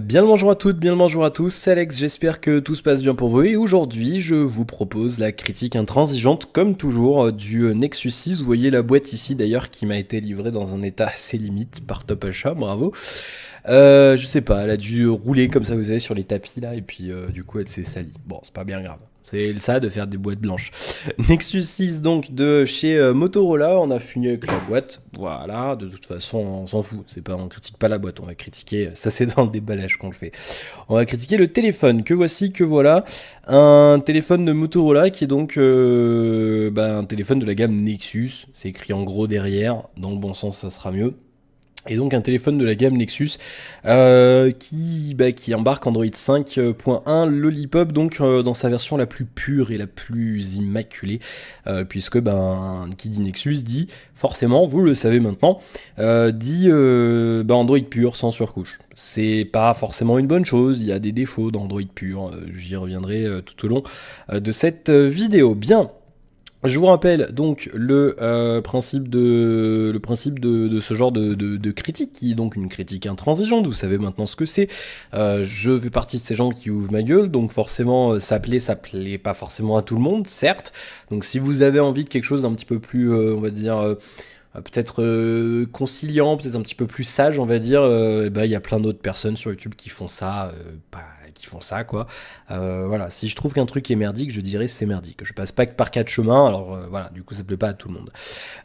Bien le bonjour à toutes, bien le bonjour à tous, c'est Alex, j'espère que tout se passe bien pour vous et aujourd'hui je vous propose la critique intransigeante comme toujours euh, du euh, Nexus 6, vous voyez la boîte ici d'ailleurs qui m'a été livrée dans un état assez limite par Top Achat, bravo. Euh, je sais pas, elle a dû rouler comme ça vous avez sur les tapis là et puis du coup elle s'est salie, bon c'est pas bien grave. C'est ça de faire des boîtes blanches. Nexus 6 donc de chez euh, Motorola, on a fini avec la boîte. Voilà, de toute façon on s'en fout, c'est pas on critique pas la boîte, on va critiquer, euh, ça c'est dans le déballage qu'on le fait. On va critiquer le téléphone, que voici, que voilà, un téléphone de Motorola qui est donc euh, bah, un téléphone de la gamme Nexus, c'est écrit en gros derrière, dans le bon sens ça sera mieux et donc un téléphone de la gamme Nexus euh, qui, bah, qui, embarque Android 5.1 Lollipop donc euh, dans sa version la plus pure et la plus immaculée euh, puisque ben qui dit Nexus dit forcément vous le savez maintenant dit ben, Android pur sans surcouche c'est pas forcément une bonne chose il y a des défauts d'Android pur j'y reviendrai tout au long de cette vidéo bien je vous rappelle donc le euh, principe de ce genre de, critique qui est donc une critique intransigeante. Vous savez maintenant ce que c'est. Euh, je fais partie de ces gens qui ouvrent ma gueule, donc forcément euh, ça plaît, ça plaît pas forcément à tout le monde, certes. Donc si vous avez envie de quelque chose d'un petit peu plus, on va dire peut-être conciliant, peut-être un petit peu plus sage, on va dire. Eh ben, il y a plein d'autres personnes sur YouTube qui font ça, font ça, quoi. Euh, voilà, si je trouve qu'un truc est merdique, je dirais c'est merdique. Je passe pas que par quatre chemins, alors euh, voilà, du coup ça plaît pas à tout le monde.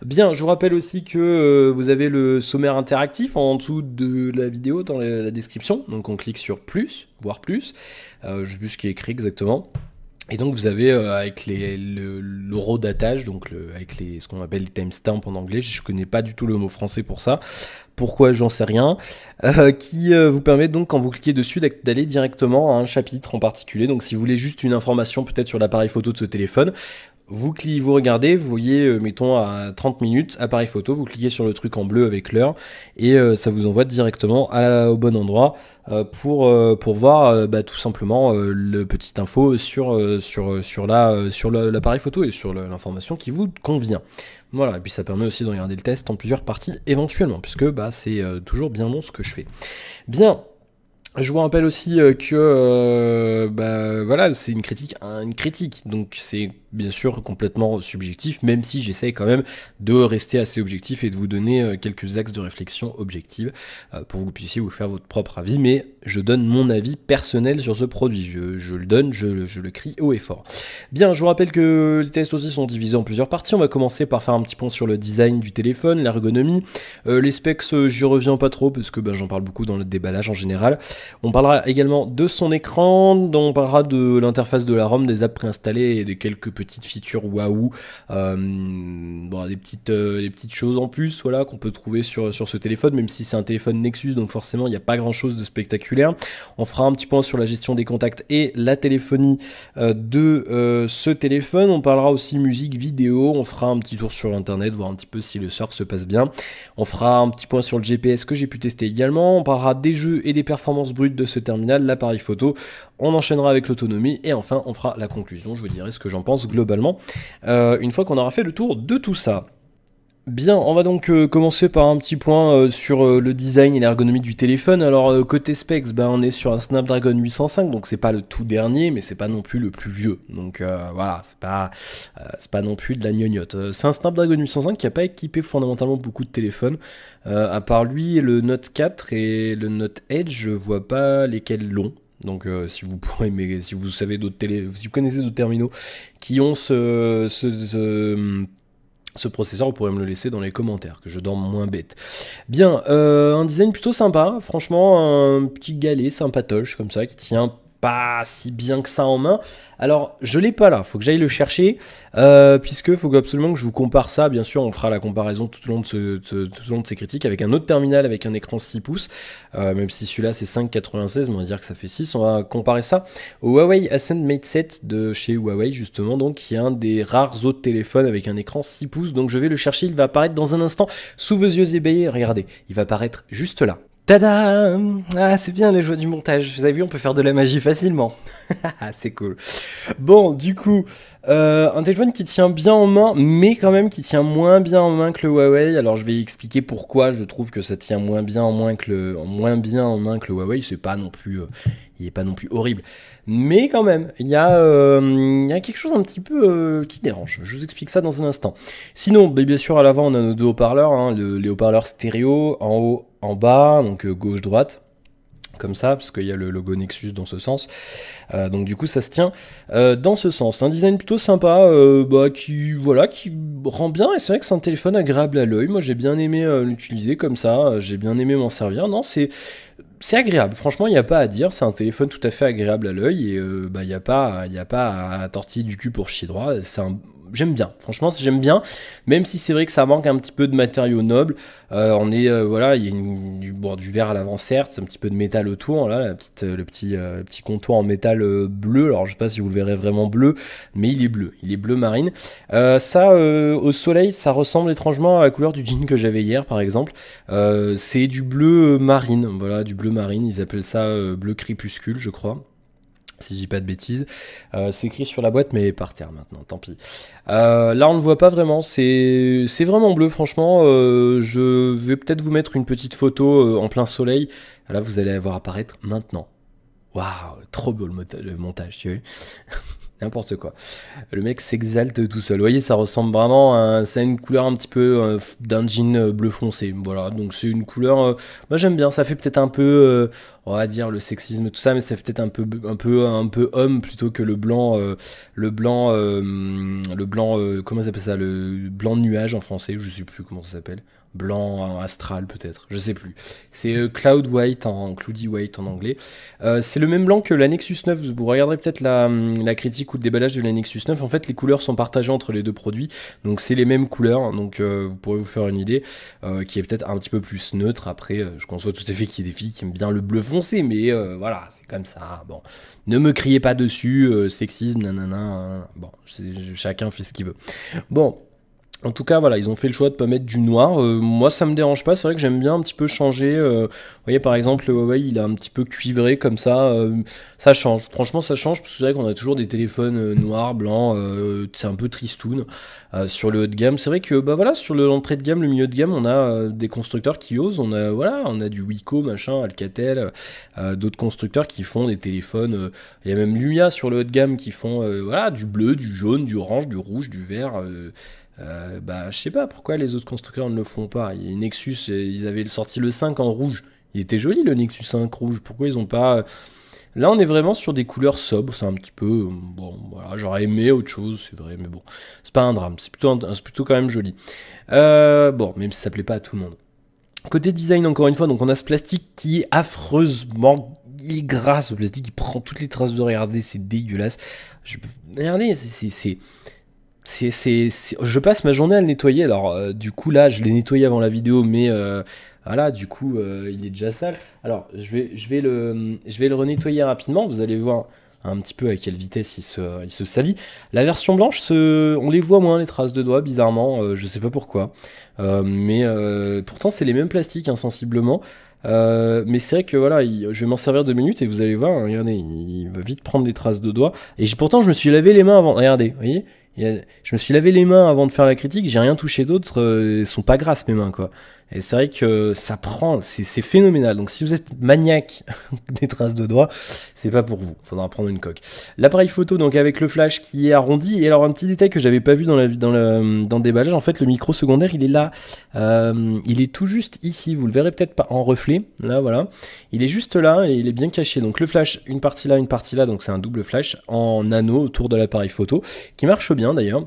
Bien, je vous rappelle aussi que euh, vous avez le sommaire interactif en dessous de la vidéo dans la, description, donc on clique sur plus, voire plus, je sais ce qui est écrit exactement. Et donc vous avez euh, avec les, le, donc avec ce qu'on appelle les timestamps en anglais, je ne connais pas du tout le mot français pour ça, pourquoi j'en sais rien, euh, qui euh, vous permet donc quand vous cliquez dessus d'aller directement à un chapitre en particulier. Donc si vous voulez juste une information peut-être sur l'appareil photo de ce téléphone, vous cliquez, vous regardez, vous voyez, euh, mettons à 30 minutes, appareil photo, vous cliquez sur le truc en bleu avec l'heure et euh, ça vous envoie directement au bon endroit euh, pour, pour voir bah, tout simplement le petite info sur, sur, sur l'appareil photo et sur l'information qui vous convient. Voilà, et puis ça permet aussi de regarder le test en plusieurs parties éventuellement, puisque bah, c'est toujours bien bon ce que je fais. Bien, je vous rappelle aussi que bah, voilà, c'est une critique, une critique. Donc c'est bien sûr complètement subjectif, même si j'essaye quand même de rester assez objectif et de vous donner euh, quelques axes de réflexion objectifs, euh, pour que vous puissiez vous faire votre propre avis, mais je donne mon avis personnel sur ce produit, je, le donne, je, le crie haut et fort. Bien, je vous rappelle que les tests aussi sont divisés en plusieurs parties, on va commencer par faire un petit point sur le design du téléphone, l'ergonomie, euh, les specs, j'y reviens pas trop parce que ben, j'en parle beaucoup dans le déballage en général. On parlera également de son écran, on parlera de l'interface de la ROM, des apps préinstallées et de quelques petits petites features waouh, euh, des, petites, euh, des petites choses en plus voilà, qu'on peut trouver sur, sur ce téléphone, même si c'est un téléphone Nexus, donc forcément il n'y a pas grand chose de spectaculaire. On fera un petit point sur la gestion des contacts et la téléphonie euh, de ce téléphone. On parlera aussi musique, vidéo, on fera un petit tour sur internet, voir un petit peu si le surf se passe bien. On fera un petit point sur le GPS que j'ai pu tester également. On parlera des jeux et des performances brutes de ce terminal, l'appareil photo on enchaînera avec l'autonomie et enfin on fera la conclusion, je vous dirai ce que j'en pense globalement, euh, une fois qu'on aura fait le tour de tout ça. Bien, on va donc euh, commencer par un petit point euh, sur le design et l'ergonomie du téléphone. Alors côté specs, ben, on est sur un Snapdragon 805, donc c'est pas le tout dernier, mais c'est pas non plus le plus vieux. Donc voilà, c'est pas c'est pas non plus de la gnognotte. C'est un Snapdragon 805 qui a pas équipé fondamentalement beaucoup de téléphones. à part lui, le Note 4 et le Note Edge, je vois pas lesquels l'ont. Donc euh, si vous si vous savez d'autres télé, vous connaissez d'autres terminaux qui ont ce, processeur, vous pourrez me le laisser dans les commentaires, que je dors moins bête. Bien, euh, un design plutôt sympa, franchement, un petit galet sympatoche comme ça, qui tient pas si bien que ça en main. Alors, je l'ai pas là, faut que j'aille le chercher, euh, puisque faut absolument que je vous compare ça. Bien sûr, on fera la comparaison tout au long de, ce, long de ces critiques avec un autre terminal avec un écran 6 pouces, euh, même si celui-là c'est 5,96, mais on va dire que ça fait 6. On va comparer ça au Huawei Ascend Mate 7 de chez Huawei, justement, donc qui est un des rares autres téléphones avec un écran 6 pouces. Donc, je vais le chercher, il va apparaître dans un instant sous vos yeux ébahis. Regardez, il va apparaître juste là. Tada Ah, c'est bien les joies du montage. Vous avez vu, on peut faire de la magie facilement. Ah, c'est cool. Bon, du coup, euh, un téléphone qui tient bien en main, mais quand même qui tient moins bien en main que le Huawei. Alors, je vais expliquer pourquoi je trouve que ça tient moins bien en main que le, moins bien en main que le Huawei. C'est pas non plus, euh, il est pas non plus horrible. Mais quand même, il y, euh, y, a quelque chose un petit peu euh, qui dérange. Je vous explique ça dans un instant. Sinon, ben, bien sûr, à l'avant, on a nos deux haut-parleurs, hein, les haut-parleurs stéréo, en haut en bas, donc euh, gauche-droite comme ça, parce qu'il y a le logo Nexus dans ce sens. Euh, donc du coup, ça se tient euh, dans ce sens. Un design plutôt sympa, bah, qui voilà, qui rend bien. Et c'est vrai que c'est un téléphone agréable à l'œil. Moi, j'ai bien aimé l'utiliser comme ça. J'ai bien aimé m'en servir. Non, c'est c'est agréable, franchement, il n'y a pas à dire. C'est un téléphone tout à fait agréable à l'œil et bah, il n'y a, pas, y a pas à, à tortiller du cul pour chier droit. C'est un, j'aime bien. Franchement, j'aime bien. Même si c'est vrai que ça manque un petit peu de matériaux nobles. Euh, on est, euh, voilà, il y a du, vert verre à l'avant, certes, un petit peu de métal autour. Hein, là, euh, le petit, contour en métal bleu. Alors, je sais pas si vous le verrez vraiment bleu, mais il est bleu. Il est bleu marine. ça, au soleil, ça ressemble étrangement à la couleur du jean que j'avais hier, par exemple. c'est du bleu marine. Voilà, du bleu marine. Ils appellent ça bleu crépuscule, je crois si je dis pas de bêtises. Euh, c'est écrit sur la boîte, mais par terre maintenant, tant pis. Euh, là, on ne voit pas vraiment, c'est vraiment bleu, franchement. Euh, je vais peut-être vous mettre une petite photo en plein soleil. Là, vous allez la voir apparaître maintenant. Waouh, trop beau le, montage, tu vois n'importe quoi. Le mec s'exalte tout seul. Vous voyez, ça ressemble vraiment à une couleur un petit peu euh, d'un jean euh, bleu foncé. Voilà, donc c'est une couleur. Euh, moi j'aime bien. Ça fait peut-être un peu, on va dire le sexisme tout ça, mais ça peut-être un peu, un peu, un peu homme plutôt que le blanc, le blanc, le blanc. comment ça s'appelle ça Le blanc nuage en français. Je ne sais plus comment ça s'appelle blanc astral peut-être, je sais plus. C'est euh, Cloud White en Cloudy White en anglais. Euh, c'est le même blanc que la Nexus 9. Vous regarderez peut-être la, critique ou le déballage de la Nexus 9. En fait, les couleurs sont partagées entre les deux produits, donc c'est les mêmes couleurs. Hein. Donc euh, vous pourrez vous faire une idée qui est peut-être un petit peu plus neutre. Après, je conçois tout à fait qu'il y ait des filles qui aiment bien le bleu foncé, mais voilà, c'est comme ça. Bon, ne me criez pas dessus, sexisme, nanana. Hein. Bon, chacun fait ce qu'il veut. Bon. En tout cas, voilà, ils ont fait le choix de pas mettre du noir. Euh, moi, ça me dérange pas. C'est vrai que j'aime bien un petit peu changer. Euh, vous voyez, par exemple, le Huawei, il est un petit peu cuivré comme ça. Euh, ça change. Franchement, ça change parce que c'est vrai qu'on a toujours des téléphones noirs, blancs. c'est un peu tristoun sur le haut de gamme. C'est vrai que, bah voilà, sur l'entrée de gamme, le milieu de gamme, on a des constructeurs qui osent. On a, voilà, on a du Wico, machin, Alcatel, d'autres constructeurs qui font des téléphones. Il y a même Lumia sur le haut de gamme qui font, voilà, du bleu, du jaune, du orange, du rouge, du vert. Euh, bah, je sais pas pourquoi les autres constructeurs ne le font pas. Il Nexus, euh, ils avaient sorti le 5 en rouge. Il était joli le Nexus 5 rouge. Pourquoi ils ont pas. Euh, là, on est vraiment sur des couleurs sobres. C'est un petit peu. Bon, voilà, j'aurais aimé autre chose, c'est vrai, mais bon. C'est pas un drame. C'est plutôt, c'est plutôt quand même joli. bon, même si ça plaît pas à tout le monde. Côté design, encore une fois, donc on a ce plastique qui est affreusement il est gras ce plastique, il prend toutes les traces de regarder, c'est dégueulasse. Regardez, c'est c'est Je passe ma journée à le nettoyer. Alors, euh, du coup, là, je l'ai nettoyé avant la vidéo, mais euh, voilà, du coup, euh, il est déjà sale. Alors, je vais, je, vais le, je vais le renettoyer rapidement. Vous allez voir un petit peu à quelle vitesse il se, il se salit. La version blanche, on les voit moins, les traces de doigts, bizarrement. Euh, je sais pas pourquoi. Euh, mais pourtant, c'est les mêmes plastiques, insensiblement. Hein, mais c'est vrai que voilà, je vais m'en servir deux minutes et vous allez voir, hein, regardez, il... va vite prendre des traces de doigts. Et pourtant, je me suis lavé les mains avant. Regardez, voyez je me suis lavé les mains avant de faire la critique, j'ai rien touché d'autre, euh, elles sont pas grasses mes mains quoi. Et c'est vrai que ça prend, c'est phénoménal. Donc si vous êtes maniaque des traces de doigts, c'est pas pour vous. Faudra prendre une coque. L'appareil photo, donc avec le flash qui est arrondi. Et alors un petit détail que j'avais pas vu dans, la, dans, le, dans déballage, en fait le micro secondaire il est là. Euh, il est tout juste ici. Vous le verrez peut-être pas en reflet. Là voilà. Il est juste là et il est bien caché. Donc le flash, une partie là, une partie là. Donc c'est un double flash en anneau autour de l'appareil photo qui marche bien d'ailleurs.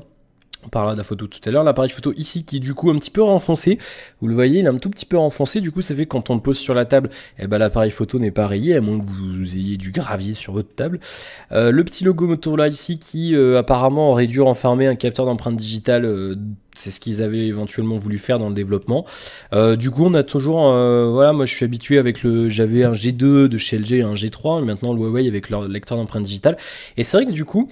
On parlera de la photo tout à l'heure. L'appareil photo ici qui est du coup un petit peu renfoncé. Vous le voyez, il est un tout petit peu renfoncé. Du coup, ça fait que quand on le pose sur la table, eh ben, l'appareil photo n'est pas rayé, à moins que vous, ayez du gravier sur votre table. Euh, le petit logo là ici qui euh, apparemment aurait dû renfermer un capteur d'empreinte digitale. Euh, c'est ce qu'ils avaient éventuellement voulu faire dans le développement. du coup, on a toujours, voilà, moi je suis habitué avec le, j'avais un G2 de chez LG, un G3, maintenant le Huawei avec leur lecteur d'empreinte digitale. Et c'est vrai que du coup,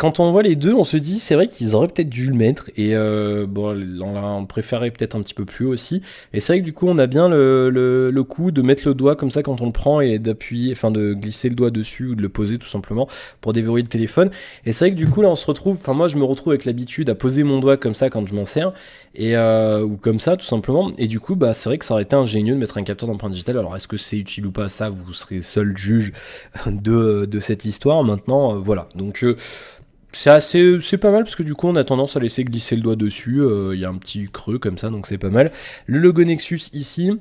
quand on voit les deux, on se dit, c'est vrai qu'ils auraient peut-être dû le mettre, et euh, bon, on préférerait peut-être un petit peu plus haut aussi. Et c'est vrai que du coup, on a bien le, coup de mettre le doigt comme ça quand on le prend et d'appuyer, enfin de glisser le doigt dessus ou de le poser tout simplement pour déverrouiller le téléphone. Et c'est vrai que du coup, là, on se retrouve, enfin moi, je me retrouve avec l'habitude à poser mon doigt comme ça quand je m'en sers, et, euh, ou comme ça tout simplement. Et du coup, bah, c'est vrai que ça aurait été ingénieux de mettre un capteur d'empreinte digitale. Alors, est-ce que c'est utile ou pas Ça, vous serez seul juge de, cette histoire. Maintenant, euh, voilà. Donc, c'est c'est pas mal parce que du coup on a tendance à laisser glisser le doigt dessus. Euh, il y a un petit creux comme ça, donc c'est pas mal. Le logo Nexus ici.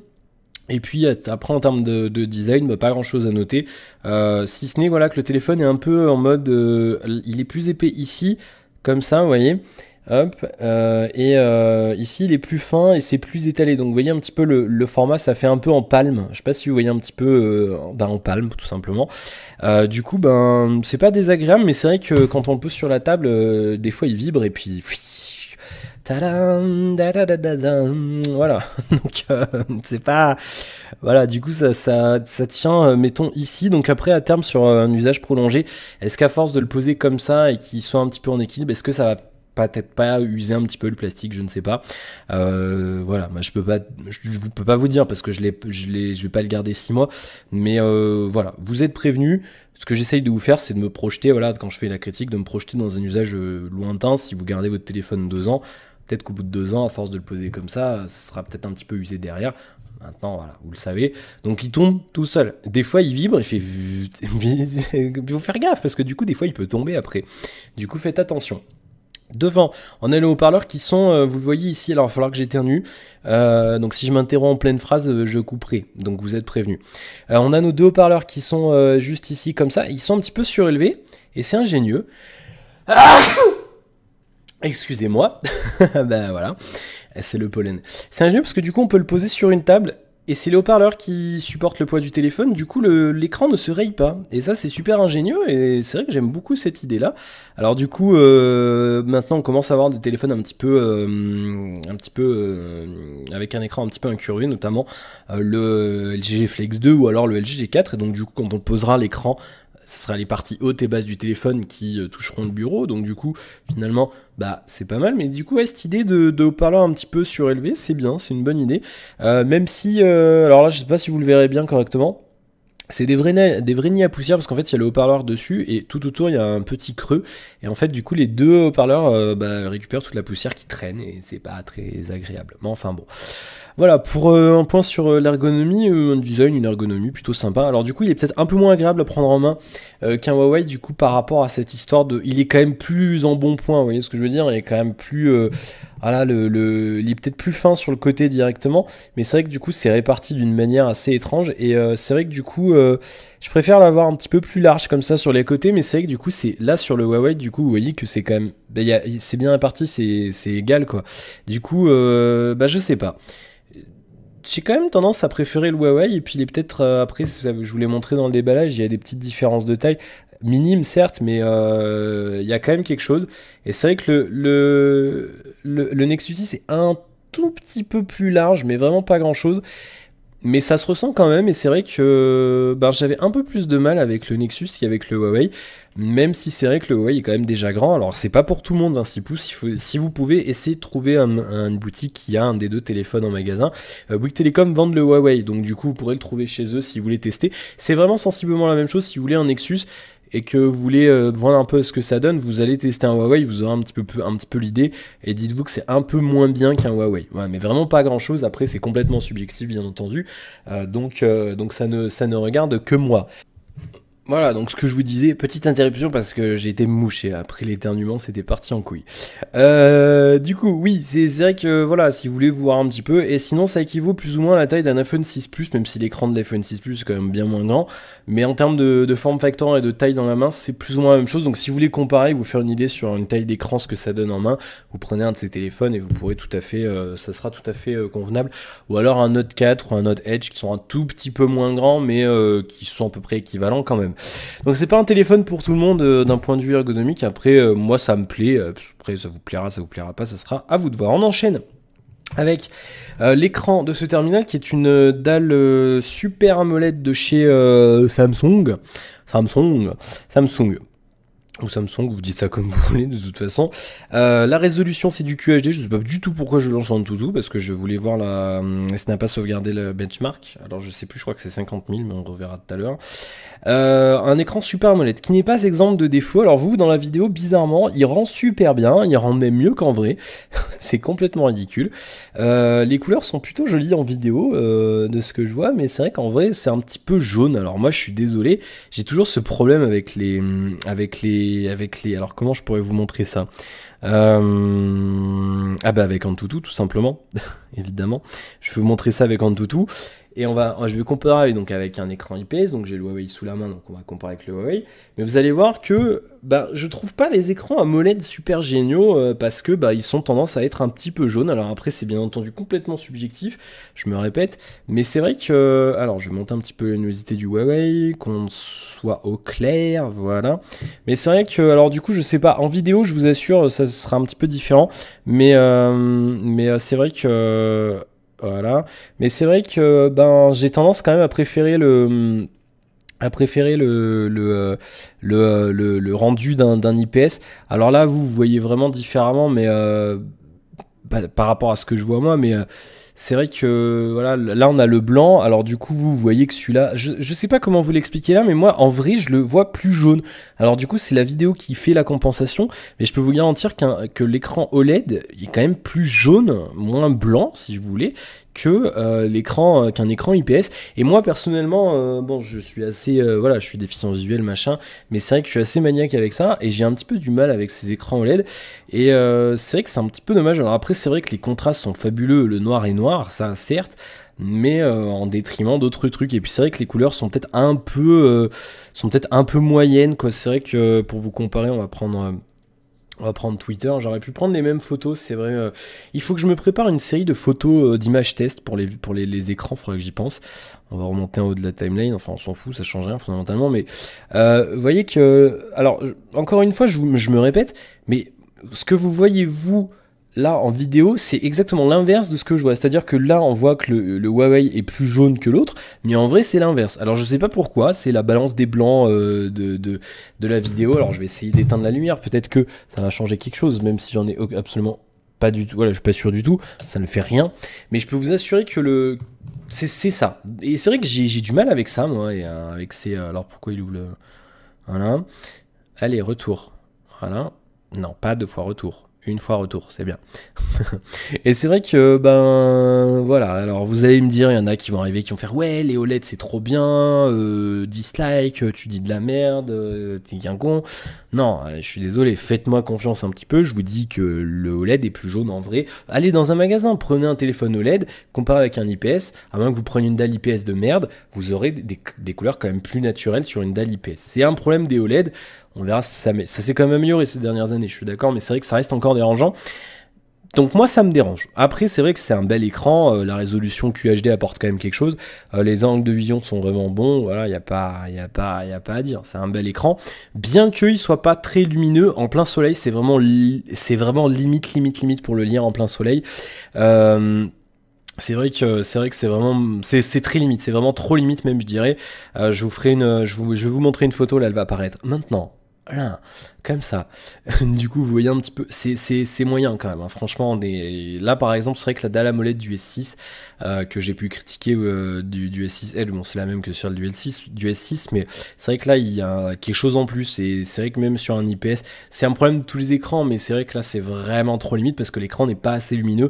Et puis après en termes de, design, bah, pas grand chose à noter. Euh, si ce n'est voilà que le téléphone est un peu en mode, euh, il est plus épais ici, comme ça, vous voyez. Euh, et euh, ici il est plus fin et c'est plus étalé. Donc vous voyez un petit peu le, format, ça fait un peu en palme. Je sais pas si vous voyez un petit peu euh, bah, en palme tout simplement. du coup, ben c'est pas désagréable, mais c'est vrai que quand on le pose sur la table, des fois il vibre et puis. Voilà, donc c'est pas. Voilà, du coup ça, ça, ça tient, mettons ici. Donc après, à terme, sur un usage prolongé, est-ce qu'à force de le poser comme ça et qu'il soit un petit peu en équilibre, est-ce que ça va peut-être pas user un petit peu le plastique, je ne sais pas. Euh, voilà, je peux pas, je, vous peux pas vous dire parce que je ne je vais pas le garder six mois. Mais euh, voilà, vous êtes prévenus. Ce que j'essaye de vous faire, c'est de me projeter, voilà, quand je fais la critique, de me projeter dans un usage euh, lointain. Si vous gardez votre téléphone deux ans, peut-être qu'au bout de deux ans, à force de le poser comme ça, ça sera peut-être un petit peu usé derrière. Maintenant, voilà, vous le savez. Donc il tombe tout seul. Des fois, il vibre, il fait. Il faut faire gaffe parce que du coup, des fois, il peut tomber après. Du coup, faites attention. Devant, on a les haut-parleurs qui sont, euh, vous le voyez ici, alors il va falloir que j'éternue. Euh, donc si je m'interromps en pleine phrase, euh, je couperai. Donc vous êtes prévenus. on a nos deux haut-parleurs qui sont juste ici comme ça. Ils sont un petit peu surélevés et c'est ingénieux. Excusez-moi. ben voilà, c'est le pollen. C'est ingénieux parce que du coup on peut le poser sur une table et c'est les haut-parleurs qui supportent le poids du téléphone, du coup l'écran ne se raye pas. Et ça c'est super ingénieux et c'est vrai que j'aime beaucoup cette idée-là. Alors du coup euh, maintenant on commence à avoir des téléphones un petit peu, euh, un petit peu euh, avec un écran un petit peu incurvé, notamment le LG Flex 2 ou alors le LG G4. Et donc du coup quand on posera l'écran ce sera les parties hautes et basses du téléphone qui euh, toucheront le bureau. Donc du coup, finalement, bah c'est pas mal. Mais du coup, cette idée de, haut-parleur un petit peu surélevé, c'est bien, c'est une bonne idée. Euh, même si, euh, alors là, je sais pas si vous le verrez bien correctement. C'est des vrais, des nids à poussière parce qu'en fait il y a le haut-parleur dessus et tout autour il y a un petit creux et en fait du coup les deux haut-parleurs bah, récupèrent toute la poussière qui traîne et c'est pas très agréable. Mais enfin bon. Voilà, pour euh, un point sur euh, l'ergonomie, euh, un design, une ergonomie plutôt sympa. Alors du coup, il est peut-être un peu moins agréable à prendre en main qu'un Huawei, du coup, par rapport à cette histoire de... Il est quand même plus en bon point, vous voyez ce que je veux dire Il est quand même plus... voilà, ah le, le, il est peut-être plus fin sur le côté directement, mais c'est vrai que du coup, c'est réparti d'une manière assez étrange, et c'est vrai que du coup... Je préfère l'avoir un petit peu plus large comme ça sur les côtés, mais c'est vrai que du coup, c'est là sur le Huawei, du coup, vous voyez que c'est quand même, bah, c'est bien réparti, c'est égal quoi. Du coup, euh, bah je sais pas. J'ai quand même tendance à préférer le Huawei, et puis il est peut-être, euh, après, je vous l'ai montré dans le déballage, il y a des petites différences de taille, minimes certes, mais euh, il y a quand même quelque chose. Et c'est vrai que le, le, le, le Nexus 6 est un tout petit peu plus large, mais vraiment pas grand chose mais ça se ressent quand même, et c'est vrai que ben, j'avais un peu plus de mal avec le Nexus qu'avec le Huawei, même si c'est vrai que le Huawei est quand même déjà grand. Alors, c'est pas pour tout le monde, hein, si vous pouvez, essayer de trouver une boutique qui a un des deux téléphones en magasin. Euh, Bouygues Telecom vend le Huawei, donc du coup, vous pourrez le trouver chez eux si vous voulez tester. C'est vraiment sensiblement la même chose si vous voulez un Nexus et que vous voulez euh, voir un peu ce que ça donne, vous allez tester un Huawei, vous aurez un petit peu, l'idée, et dites-vous que c'est un peu moins bien qu'un Huawei. Ouais, mais vraiment pas grand-chose, après c'est complètement subjectif bien entendu, euh, donc, euh, donc ça, ne, ça ne regarde que moi. Voilà, donc ce que je vous disais, petite interruption parce que j'ai été mouché après l'éternuement, c'était parti en couille. Euh, du coup, oui, c'est vrai que voilà, si vous voulez vous voir un petit peu, et sinon ça équivaut plus ou moins à la taille d'un iPhone 6 Plus, même si l'écran de l'iPhone 6 Plus est quand même bien moins grand, mais en termes de, de forme factor et de taille dans la main, c'est plus ou moins la même chose. Donc si vous voulez comparer, vous faire une idée sur une taille d'écran, ce que ça donne en main, vous prenez un de ces téléphones et vous pourrez tout à fait, euh, ça sera tout à fait euh, convenable. Ou alors un Note 4 ou un Note Edge qui sont un tout petit peu moins grands, mais qui sont à peu près équivalents quand même. Donc c'est pas un téléphone pour tout le monde euh, d'un point de vue ergonomique. Après, euh, moi ça me plaît. Euh, après, ça vous plaira, ça vous plaira pas, ça sera à vous de voir. On enchaîne avec l'écran de ce terminal qui est une dalle super AMOLED de chez Samsung. Samsung. Samsung ou Samsung, vous dites ça comme vous voulez de toute façon. Euh, la résolution c'est du QHD, je ne sais pas du tout pourquoi je lance en tout parce que je voulais voir la... ce euh, n'a pas sauvegardé le benchmark, alors je sais plus, je crois que c'est 50 000 mais on reverra tout à l'heure. Euh, un écran Super molette qui n'est pas exemple de défaut, alors vous dans la vidéo bizarrement il rend super bien, il rend même mieux qu'en vrai, c'est complètement ridicule. les couleurs sont plutôt jolies en vidéo de ce que je vois mais c'est vrai qu'en vrai c'est un petit peu jaune, alors moi je suis désolé, j'ai toujours ce problème avec les... Avec les avec les. Alors comment je pourrais vous montrer ça euh, Ah bah avec Antutu tout simplement, évidemment. Je vais vous montrer ça avec Antutu. Et on va, je vais comparer donc avec un écran IPS, donc j'ai le Huawei sous la main, donc on va comparer avec le Huawei. Mais vous allez voir que bah, je trouve pas les écrans à molette super géniaux euh, parce que bah, ils sont tendance à être un petit peu jaunes. Alors après, c'est bien entendu complètement subjectif, je me répète, mais c'est vrai que. Alors je vais monter un petit peu la luminosité du Huawei, qu'on soit au clair, voilà. Mais c'est vrai que, alors du coup, je sais pas, en vidéo, je vous assure, ça sera un petit peu différent, mais, euh, mais euh, c'est vrai que voilà. Mais c'est vrai que ben, j'ai tendance quand même à préférer le à préférer le, le, rendu d'un IPS. Alors là, vous, voyez vraiment différemment, mais euh, bah, par rapport à ce que je vois moi, mais euh, c'est vrai que voilà, là on a le blanc. Alors du coup, vous voyez que celui-là, je, ne sais pas comment vous l'expliquer là, mais moi en vrai, je le vois plus jaune. Alors du coup, c'est la vidéo qui fait la compensation, mais je peux vous garantir qu'un que l'écran OLED est quand même plus jaune, moins blanc si je voulais, que euh, l'écran euh, qu'un écran IPS et moi personnellement euh, bon je suis assez voilà je suis déficient visuel machin mais c'est vrai que je suis assez maniaque avec ça et j'ai un petit peu du mal avec ces écrans OLED et c'est vrai que c'est un petit peu dommage alors après c'est vrai que les contrastes sont fabuleux le noir est noir ça certes mais en détriment d'autres trucs. Et puis c'est vrai que les couleurs sont peut-être un peu, sont peut-être un peu moyennes. Quoi. C'est vrai que pour vous comparer, on va prendre on va prendre Twitter, j'aurais pu prendre les mêmes photos, c'est vrai. Euh. Il faut que je me prépare une série de photos euh, d'images test pour les, pour les, écrans, faudrait que j'y pense. On va remonter en haut de la timeline, enfin on s'en fout, ça change rien fondamentalement, mais euh, vous voyez que... Alors, encore une fois, je, je me répète, mais ce que vous voyez vous là en vidéo, c'est exactement l'inverse de ce que je vois. C'est-à-dire que là, on voit que le, Huawei est plus jaune que l'autre, mais en vrai, c'est l'inverse. Alors, je ne sais pas pourquoi, c'est la balance des blancs euh, de, la vidéo. Alors, je vais essayer d'éteindre la lumière. Peut-être que ça va changer quelque chose, même si j'en ai absolument pas du tout. Voilà, je suis pas sûr du tout. Ça ne fait rien. Mais je peux vous assurer que le. C'est ça. Et c'est vrai que j'ai du mal avec ça, moi. Et euh, avec ces. Euh, alors, pourquoi il ouvre le. Voilà. Allez, retour. Voilà. Non, pas deux fois retour une fois retour, c'est bien. et c'est vrai que, ben voilà, alors vous allez me dire, il y en a qui vont arriver, qui vont faire Ouais, les OLED c'est trop bien, euh, dislike, tu dis de la merde, euh, t'es t'es con. » Non, euh, je suis désolé, faites-moi confiance un petit peu, je vous dis que le OLED est plus jaune en vrai. Allez dans un magasin, prenez un téléphone OLED, comparez avec un IPS, à moins que vous preniez une dalle IPS de merde, vous aurez des, couleurs quand même plus naturelles sur une dalle IPS. C'est un problème des OLED, on verra si ça, ça s'est quand même amélioré ces dernières années, je suis d'accord, mais c'est vrai que ça reste encore dérangeant. Donc moi ça me dérange. Après c'est vrai que c'est un bel écran, euh, la résolution QHD apporte quand même quelque chose, euh, les angles de vision sont vraiment bons, voilà, il n'y a, pas, a, pas, a pas à dire, c'est un bel écran. Bien qu'il ne soit pas très lumineux, en plein soleil c'est vraiment, vraiment limite, limite, limite pour le lire en plein soleil. Euh, c'est vrai que c'est vrai que c'est vraiment c'est très limite, c'est vraiment trop limite même je dirais. je vous ferai une je, je vais vous montrer une photo là, elle va apparaître. Maintenant, voilà, comme ça. du coup, vous voyez un petit peu, c'est moyen quand même. Hein. Franchement, là par exemple, c'est vrai que la dalle à molette du S6, euh, que j'ai pu critiquer euh, du, S6 Edge, bon, c'est la même que sur le L6, du S6, mais c'est vrai que là, il y a quelque chose en plus. Et c'est vrai que même sur un IPS, c'est un problème de tous les écrans, mais c'est vrai que là, c'est vraiment trop limite parce que l'écran n'est pas assez lumineux.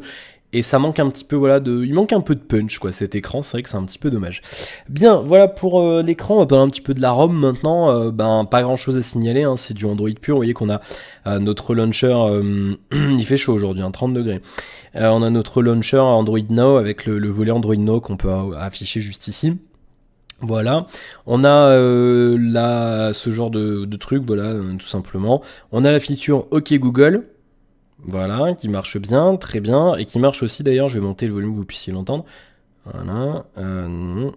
Et ça manque un petit peu, voilà, de, il manque un peu de punch, quoi, cet écran, c'est vrai que c'est un petit peu dommage. Bien, voilà pour euh, l'écran, on va parler un petit peu de la ROM maintenant, euh, ben pas grand chose à signaler, hein. c'est du Android pur, vous voyez qu'on a euh, notre launcher, il fait chaud aujourd'hui, hein, 30 degrés. on a notre launcher Android Now avec le, volet Android Now qu'on peut afficher juste ici. Voilà, on a là ce genre de, de truc, voilà, tout simplement. On a la feature OK Google, voilà, qui marche bien, très bien, et qui marche aussi d'ailleurs, je vais monter le volume que vous puissiez l'entendre. Voilà, euh,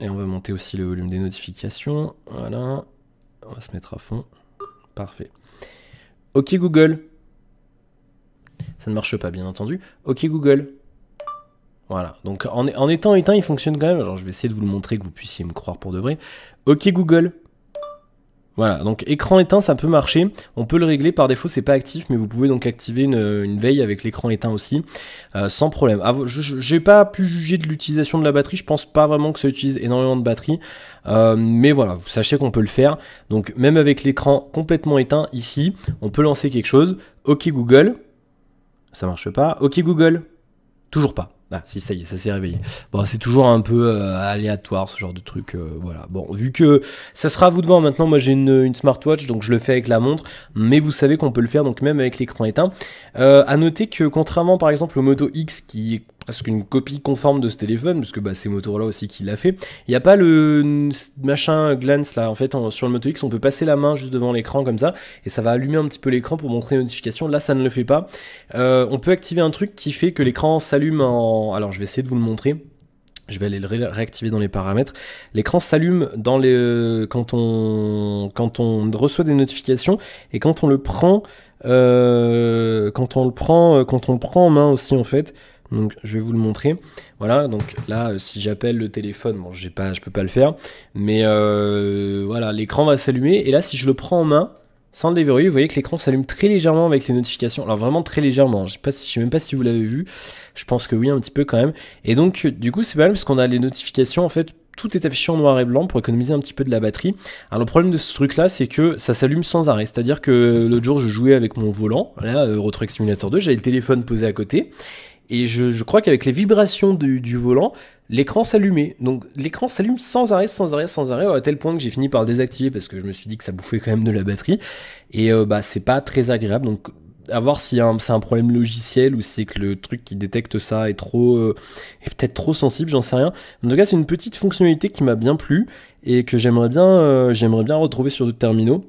et on va monter aussi le volume des notifications. Voilà, on va se mettre à fond. Parfait. Ok Google. Ça ne marche pas, bien entendu. Ok Google. Voilà, donc en, en étant éteint, il fonctionne quand même. Alors je vais essayer de vous le montrer, que vous puissiez me croire pour de vrai. Ok Google. Voilà, donc écran éteint, ça peut marcher. On peut le régler par défaut, c'est pas actif, mais vous pouvez donc activer une, euh, veille avec l'écran éteint aussi, euh, sans problème. Ah, je J'ai pas pu juger de l'utilisation de la batterie, je pense pas vraiment que ça utilise énormément de batterie, euh, mais voilà, vous sachez qu'on peut le faire. Donc même avec l'écran complètement éteint ici, on peut lancer quelque chose. Ok Google, ça marche pas. Ok Google, toujours pas. Ah, si, ça y est, ça s'est réveillé. Bon, c'est toujours un peu euh, aléatoire ce genre de truc. Euh, voilà. Bon, vu que ça sera à vous de voir maintenant, moi j'ai une, une, smartwatch donc je le fais avec la montre, mais vous savez qu'on peut le faire donc même avec l'écran éteint. Euh, à noter que contrairement par exemple au Moto X qui est parce qu'une copie conforme de ce téléphone, parce que bah, c'est Motorola aussi qui l'a fait, il n'y a pas le machin glance là, en fait sur le Moto X on peut passer la main juste devant l'écran comme ça, et ça va allumer un petit peu l'écran pour montrer les notifications, là ça ne le fait pas. Euh, on peut activer un truc qui fait que l'écran s'allume en... Alors je vais essayer de vous le montrer. Je vais aller le réactiver dans les paramètres. L'écran s'allume euh, quand on reçoit des notifications et quand on le prend euh, quand on le prend quand on le prend en main aussi en fait. Donc je vais vous le montrer. Voilà, donc là euh, si j'appelle le téléphone, bon je pas, je peux pas le faire, mais euh, voilà, l'écran va s'allumer. Et là si je le prends en main, sans le déverrouiller, vous voyez que l'écran s'allume très légèrement avec les notifications. Alors vraiment très légèrement, hein. je ne sais même pas si vous l'avez vu, je pense que oui un petit peu quand même. Et donc du coup c'est pas mal parce qu'on a les notifications en fait tout est affiché en noir et blanc pour économiser un petit peu de la batterie. Alors le problème de ce truc là, c'est que ça s'allume sans arrêt. C'est-à-dire que l'autre jour, je jouais avec mon volant, là, Euro Truck Simulator 2, j'avais le téléphone posé à côté, et je, crois qu'avec les vibrations du, volant, l'écran s'allumait. Donc l'écran s'allume sans arrêt, sans arrêt, sans arrêt, à tel point que j'ai fini par le désactiver parce que je me suis dit que ça bouffait quand même de la batterie. Et euh, bah c'est pas très agréable. Donc à voir si c'est un problème logiciel ou si c'est que le truc qui détecte ça est trop euh, est peut-être trop sensible, j'en sais rien. En tout cas, c'est une petite fonctionnalité qui m'a bien plu et que j'aimerais bien euh, j'aimerais bien retrouver sur d'autres terminaux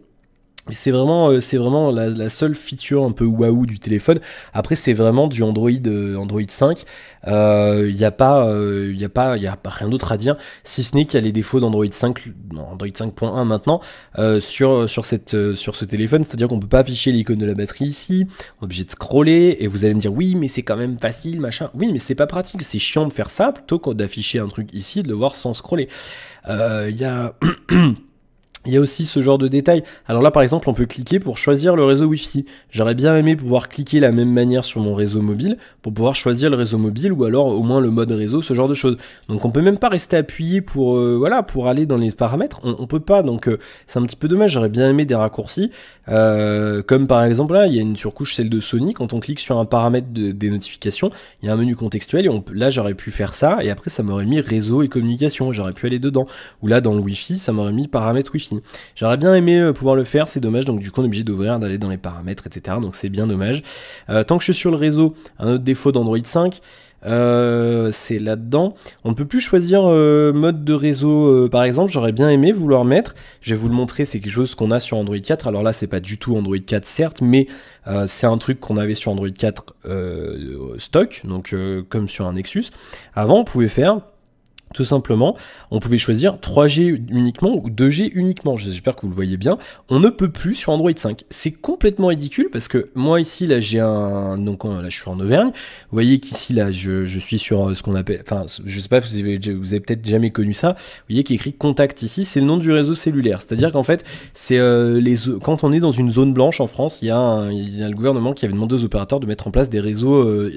c'est vraiment, euh, c'est vraiment la, seule feature un peu waouh du téléphone. Après, c'est vraiment du Android, euh, Android 5. Il n'y a pas, il euh, a pas, y a pas rien d'autre à dire. Si ce n'est qu'il y a les défauts d'Android 5, Android 5.1 maintenant sur sur cette sur ce téléphone. C'est-à-dire qu'on peut pas afficher l'icône de la batterie ici. On est obligé de scroller et vous allez me dire oui, mais c'est quand même facile, machin. Oui, mais c'est pas pratique. C'est chiant de faire ça plutôt que d'afficher un truc ici, de le voir sans scroller. Il y a Il y a aussi ce genre de détails. Alors là, par exemple, on peut cliquer pour choisir le réseau Wi-Fi. J'aurais bien aimé pouvoir cliquer la même manière sur mon réseau mobile pour pouvoir choisir le réseau mobile ou alors au moins le mode réseau, ce genre de choses. Donc on peut même pas rester appuyé pour euh, voilà pour aller dans les paramètres. On, peut pas. Donc euh, c'est un petit peu dommage. J'aurais bien aimé des raccourcis. Euh, comme par exemple là, il y a une surcouche celle de Sony. Quand on clique sur un paramètre des notifications, il y a un menu contextuel et on là j'aurais pu faire ça et après ça m'aurait mis réseau et communication. J'aurais pu aller dedans. Ou là dans le Wi-Fi, ça m'aurait mis paramètres Wi-Fi. J'aurais bien aimé euh, pouvoir le faire, c'est dommage, donc du coup on est obligé d'ouvrir, d'aller dans les paramètres, etc. Donc c'est bien dommage. Euh, tant que je suis sur le réseau, un autre défaut d'Android 5, euh, c'est là-dedans. On ne peut plus choisir mode de réseau, par exemple. J'aurais bien aimé vouloir mettre. Je vais vous le montrer. C'est quelque chose qu'on a sur Android 4. Alors là, c'est pas du tout Android 4, certes, mais c'est un truc qu'on avait sur Android 4 stock, donc comme sur un Nexus. Avant, on pouvait faire tout simplement, on pouvait choisir 3G uniquement ou 2G uniquement. J'espère que vous le voyez bien. On ne peut plus sur Android 5. C'est complètement ridicule parce que moi ici, là, j'ai un. Donc là, je suis en Auvergne. Vous voyez qu'ici, là, je, je, suis sur euh, ce qu'on appelle. Enfin, je sais pas, vous avez, vous avez peut-être jamais connu ça. Vous voyez qui écrit contact ici, c'est le nom du réseau cellulaire. C'est-à-dire qu'en fait, c'est euh, les quand on est dans une zone blanche en France, il y, a le gouvernement qui avait demandé aux opérateurs de mettre en place des réseaux euh,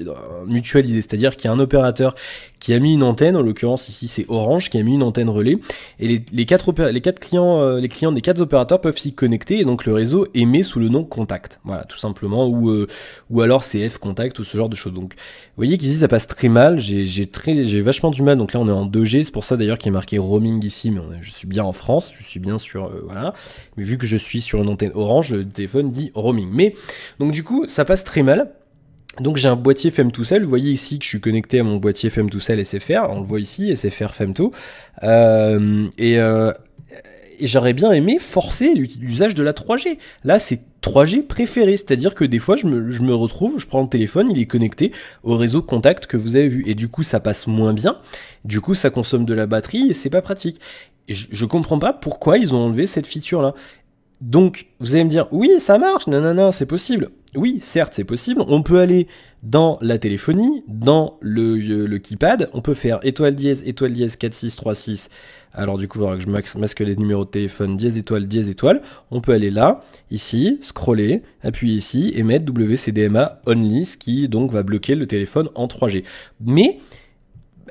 mutualisés. C'est-à-dire qu'il y a un opérateur qui a mis une antenne, en l'occurrence ici c'est Orange qui a mis une antenne relais. Et les, les, quatre, les quatre, clients, euh, les clients des quatre opérateurs peuvent s'y connecter et donc le réseau émet sous le nom Contact. Voilà, tout simplement. Ou, euh, ou alors CF Contact ou ce genre de choses. Donc, vous voyez qu'ici, ça passe très mal. J'ai très, j'ai vachement du mal. Donc là, on est en 2G. C'est pour ça d'ailleurs qu'il est marqué roaming ici. Mais je suis bien en France. Je suis bien sur. Euh, voilà. Mais vu que je suis sur une antenne Orange, le téléphone dit roaming. Mais donc, du coup, ça passe très mal. Donc j'ai un boîtier FemtoCell, tout vous voyez ici que je suis connecté à mon boîtier FemtoCell tout SFR, on le voit ici, SFR Femto, euh, et, euh, et j'aurais bien aimé forcer l'usage de la 3G. Là c'est 3G préféré, c'est-à-dire que des fois je me, retrouve, je prends le téléphone, il est connecté au réseau contact que vous avez vu, et du coup ça passe moins bien, du coup ça consomme de la batterie et c'est pas pratique. Je, je comprends pas pourquoi ils ont enlevé cette feature là. Donc, vous allez me dire, oui, ça marche, non, non, non, c'est possible. Oui, certes, c'est possible. On peut aller dans la téléphonie, dans le, euh, le keypad, on peut faire étoile dièse, étoile dièse, 4, 6, 3, 6. Alors, du coup, il que je masque les numéros de téléphone, dièse, étoile, dièse, étoile. On peut aller là, ici, scroller, appuyer ici et mettre WCDMA only, ce qui donc va bloquer le téléphone en 3G. Mais,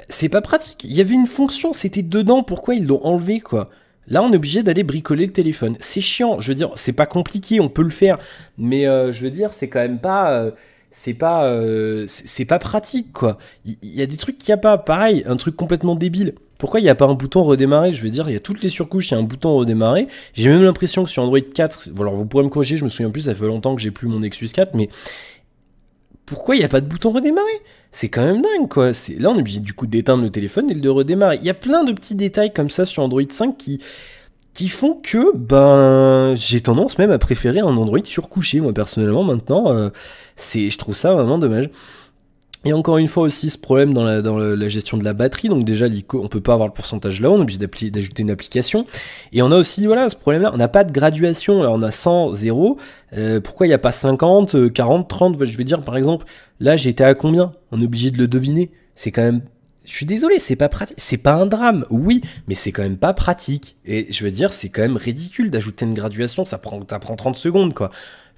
c'est pas pratique. Il y avait une fonction, c'était dedans, pourquoi ils l'ont enlevé, quoi Là, on est obligé d'aller bricoler le téléphone. C'est chiant, je veux dire, c'est pas compliqué, on peut le faire, mais euh, je veux dire, c'est quand même pas, euh, c'est pas, euh, c'est pas pratique quoi. Il y, a des trucs qu'il n'y a pas. Pareil, un truc complètement débile. Pourquoi il n'y a pas un bouton redémarrer Je veux dire, il y a toutes les surcouches, il y a un bouton redémarrer. J'ai même l'impression que sur Android 4, alors vous pourrez me corriger, je me souviens plus, ça fait longtemps que j'ai plus mon Nexus 4, mais pourquoi il n'y a pas de bouton redémarrer C'est quand même dingue, quoi. C'est... Là, on est obligé du coup d'éteindre le téléphone et de le redémarrer. Il y a plein de petits détails comme ça sur Android 5 qui, qui font que ben j'ai tendance même à préférer un Android surcouché moi personnellement maintenant euh, c'est je trouve ça vraiment dommage et encore une fois aussi, ce problème dans la, gestion de la batterie. Donc déjà, on peut pas avoir le pourcentage là, on est obligé d'ajouter une application. Et on a aussi, voilà, ce problème-là, on n'a pas de graduation. Là, on a 100, 0. Euh, pourquoi il n'y a pas 50, 40, 30 Je veux dire, par exemple, là, j'étais à combien On est obligé de le deviner. C'est quand même... Je suis désolé, c'est pas pratique. C'est pas un drame, oui, mais c'est quand même pas pratique. Et je veux dire, c'est quand même ridicule d'ajouter une graduation, ça prend, ça prend 30 secondes, quoi.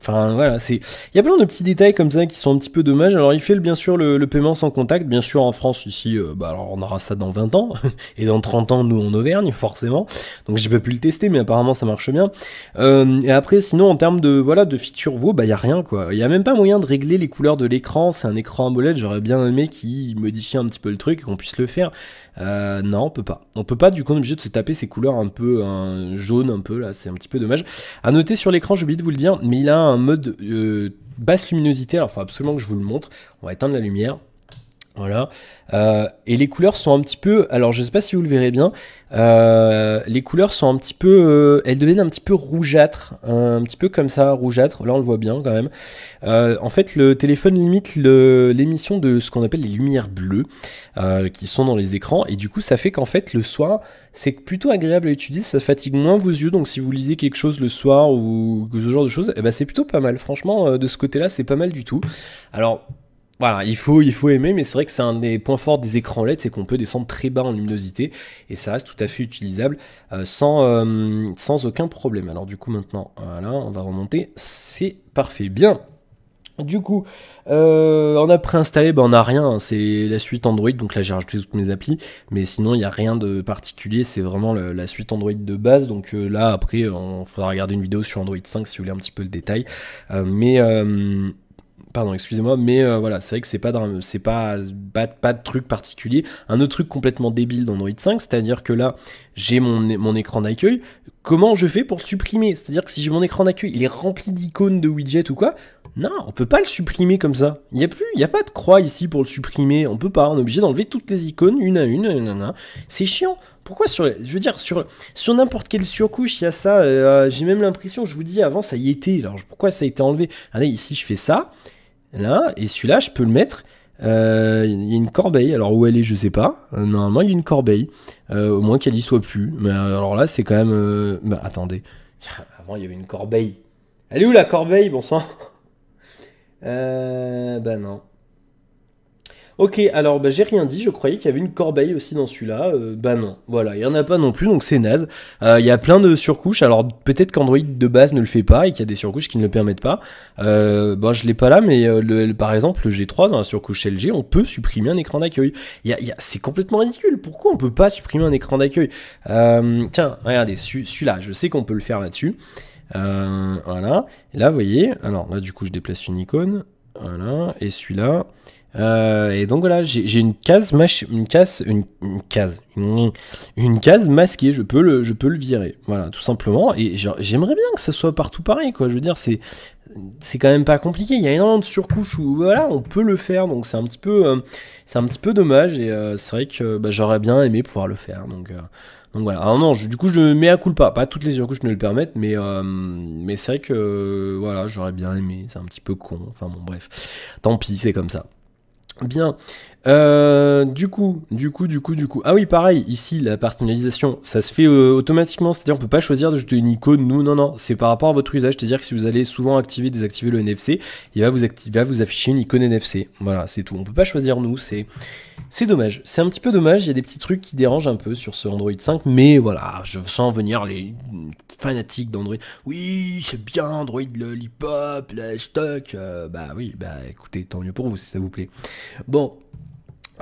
Enfin voilà, c'est il y a plein de petits détails comme ça qui sont un petit peu dommages. Alors il fait bien sûr le, paiement sans contact, bien sûr en France ici, euh, bah, alors on aura ça dans 20 ans et dans 30 ans nous en Auvergne forcément. Donc j'ai pas pu le tester, mais apparemment ça marche bien. Euh, et après sinon en termes de voilà de feature WoW, bah y a rien quoi. Il y a même pas moyen de régler les couleurs de l'écran. C'est un écran AMOLED, j'aurais bien aimé qu'il modifie un petit peu le truc et qu'on puisse le faire. Euh, non, on peut pas. On peut pas, du coup, on obligé de se taper ces couleurs un peu jaune, jaunes, un peu là, c'est un petit peu dommage. À noter sur l'écran, j'ai oublié de vous le dire, mais il a un mode euh, basse luminosité, alors il faut absolument que je vous le montre. On va éteindre la lumière. Voilà. Euh, et les couleurs sont un petit peu. Alors, je ne sais pas si vous le verrez bien. Euh, les couleurs sont un petit peu. Euh, elles deviennent un petit peu rougeâtres. un petit peu comme ça, rougeâtres, Là, on le voit bien quand même. en fait, le téléphone limite l'émission de ce qu'on appelle les lumières bleues qui sont dans les écrans. Et du coup, ça fait qu'en fait, le soir, c'est plutôt agréable à utiliser. Ça fatigue moins vos yeux. Donc, si vous lisez quelque chose le soir ou ce genre de choses, eh ben, c'est plutôt pas mal. Franchement, de ce côté-là, c'est pas mal du tout. Alors, voilà, il faut, il faut aimer, mais c'est vrai que c'est un des points forts des écrans LED, c'est qu'on peut descendre très bas en luminosité, et ça reste tout à fait utilisable euh, sans, euh, sans aucun problème. Alors du coup maintenant, voilà, on va remonter, c'est parfait, bien du coup, euh, on a préinstallé, ben on n'a rien, hein, c'est la suite Android, donc là j'ai rajouté toutes mes applis, mais sinon il n'y a rien de particulier, c'est vraiment la suite Android de base, donc là après on faudra regarder une vidéo sur Android 5 si vous voulez un petit peu le détail, mais Pardon, excusez-moi, mais euh, voilà, c'est vrai que c'est pas c'est pas, pas, de truc particulier. Un autre truc complètement débile dans 5, c'est-à-dire que là, j'ai mon, mon écran d'accueil. Comment je fais pour supprimer C'est-à-dire que si j'ai mon écran d'accueil, il est rempli d'icônes de widgets ou quoi Non, on peut pas le supprimer comme ça. Il n'y a plus, il y a pas de croix ici pour le supprimer. On peut pas. On est obligé d'enlever toutes les icônes une à une. C'est chiant. Pourquoi sur, je veux dire, sur, sur n'importe quelle surcouche, il y a ça. Euh, j'ai même l'impression, je vous dis, avant ça y était. Alors pourquoi ça a été enlevé Regardez, ah, ici je fais ça là, et celui-là, je peux le mettre. Euh, il y a une corbeille, alors où elle est, je sais pas. Euh, normalement, il y a une corbeille, euh, au moins qu'elle y soit plus. Mais alors là, c'est quand même. Bah, attendez, avant il y avait une corbeille. Elle est où la corbeille, bon sang Bah non. Ok, alors bah, j'ai rien dit, je croyais qu'il y avait une corbeille aussi dans celui-là. Euh, bah non, voilà, il n'y en a pas non plus, donc c'est naze. Euh, il y a plein de surcouches, alors peut-être qu'Android de base ne le fait pas et qu'il y a des surcouches qui ne le permettent pas. Euh, bon, je l'ai pas là, mais par exemple, le G3 dans la surcouche LG, on peut supprimer un écran d'accueil. c'est complètement ridicule, pourquoi on peut pas supprimer un écran d'accueil Tiens, regardez, celui-là, je sais qu'on peut le faire là-dessus. voilà, là vous voyez, alors là du coup je déplace une icône, voilà, et celui-là, euh, et donc voilà, j'ai une case une case, une, case, une, case masquée. Je peux le, je peux le virer. Voilà, tout simplement. Et j'aimerais bien que ça soit partout pareil, quoi. Je veux dire, c'est, c'est quand même pas compliqué. Il y a énormément de surcouches où voilà, on peut le faire. Donc c'est un petit peu, euh, c'est un petit peu dommage. Et euh, c'est vrai que bah, j'aurais bien aimé pouvoir le faire. Donc donc voilà. Alors non, du coup, je mets à coup pas. Pas toutes les surcouches ne le permettent, mais, mais c'est vrai que voilà, j'aurais bien aimé. C'est un petit peu con. Enfin bon, bref. Tant pis, c'est comme ça bien euh, du coup, du coup, du coup, du coup. Ah oui, pareil, ici, la personnalisation, ça se fait euh, automatiquement. C'est-à-dire, on peut pas choisir de jeter une icône, nous, non, non. C'est par rapport à votre usage. C'est-à-dire que si vous allez souvent activer, désactiver le NFC, il va vous, vous afficher une icône NFC. Voilà, c'est tout. On ne peut pas choisir nous. C'est, c'est dommage. C'est un petit peu dommage. Il y a des petits trucs qui dérangent un peu sur ce Android 5, mais voilà, je sens venir les fanatiques d'Android. Oui, c'est bien Android, le hip-hop, le stock. Euh, bah oui, bah écoutez, tant mieux pour vous si ça vous plaît. Bon,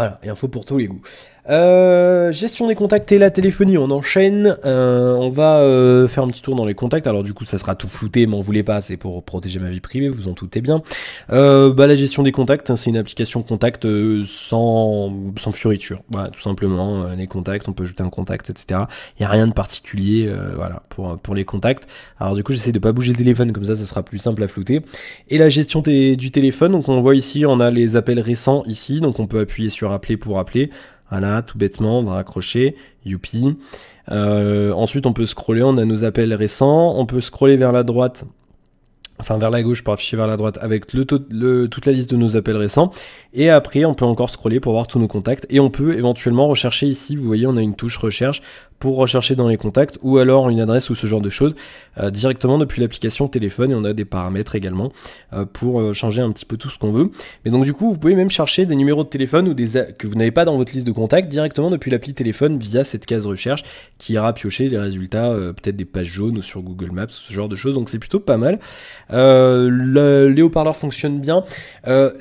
voilà, en info pour tous les goûts. Euh, gestion des contacts et la téléphonie, on enchaîne. Euh, on va euh, faire un petit tour dans les contacts. Alors du coup, ça sera tout flouté, m'en voulait pas, c'est pour protéger ma vie privée, vous en doutez bien. bah, la gestion des contacts, hein, c'est une application contact sans, sans fioriture. Voilà, tout simplement, les contacts, on peut ajouter un contact, etc. Il n'y a rien de particulier voilà, pour, pour les contacts. Alors du coup, j'essaie de pas bouger le téléphone, comme ça, ça sera plus simple à flouter. Et la gestion du téléphone, donc on voit ici, on a les appels récents ici, donc on peut appuyer sur appeler pour appeler. Voilà, tout bêtement, on va raccrocher, youpi. Euh, ensuite, on peut scroller, on a nos appels récents, on peut scroller vers la droite, enfin vers la gauche pour afficher vers la droite avec le, le, toute la liste de nos appels récents. Et après, on peut encore scroller pour voir tous nos contacts. Et on peut éventuellement rechercher ici, vous voyez, on a une touche recherche pour rechercher dans les contacts ou alors une adresse ou ce genre de choses euh, directement depuis l'application téléphone et on a des paramètres également euh, pour euh, changer un petit peu tout ce qu'on veut. Mais donc du coup vous pouvez même chercher des numéros de téléphone ou des que vous n'avez pas dans votre liste de contacts directement depuis l'appli téléphone via cette case recherche qui ira piocher les résultats peut-être des pages jaunes ou sur Google Maps ce genre de choses donc c'est plutôt pas mal. le, les haut bien.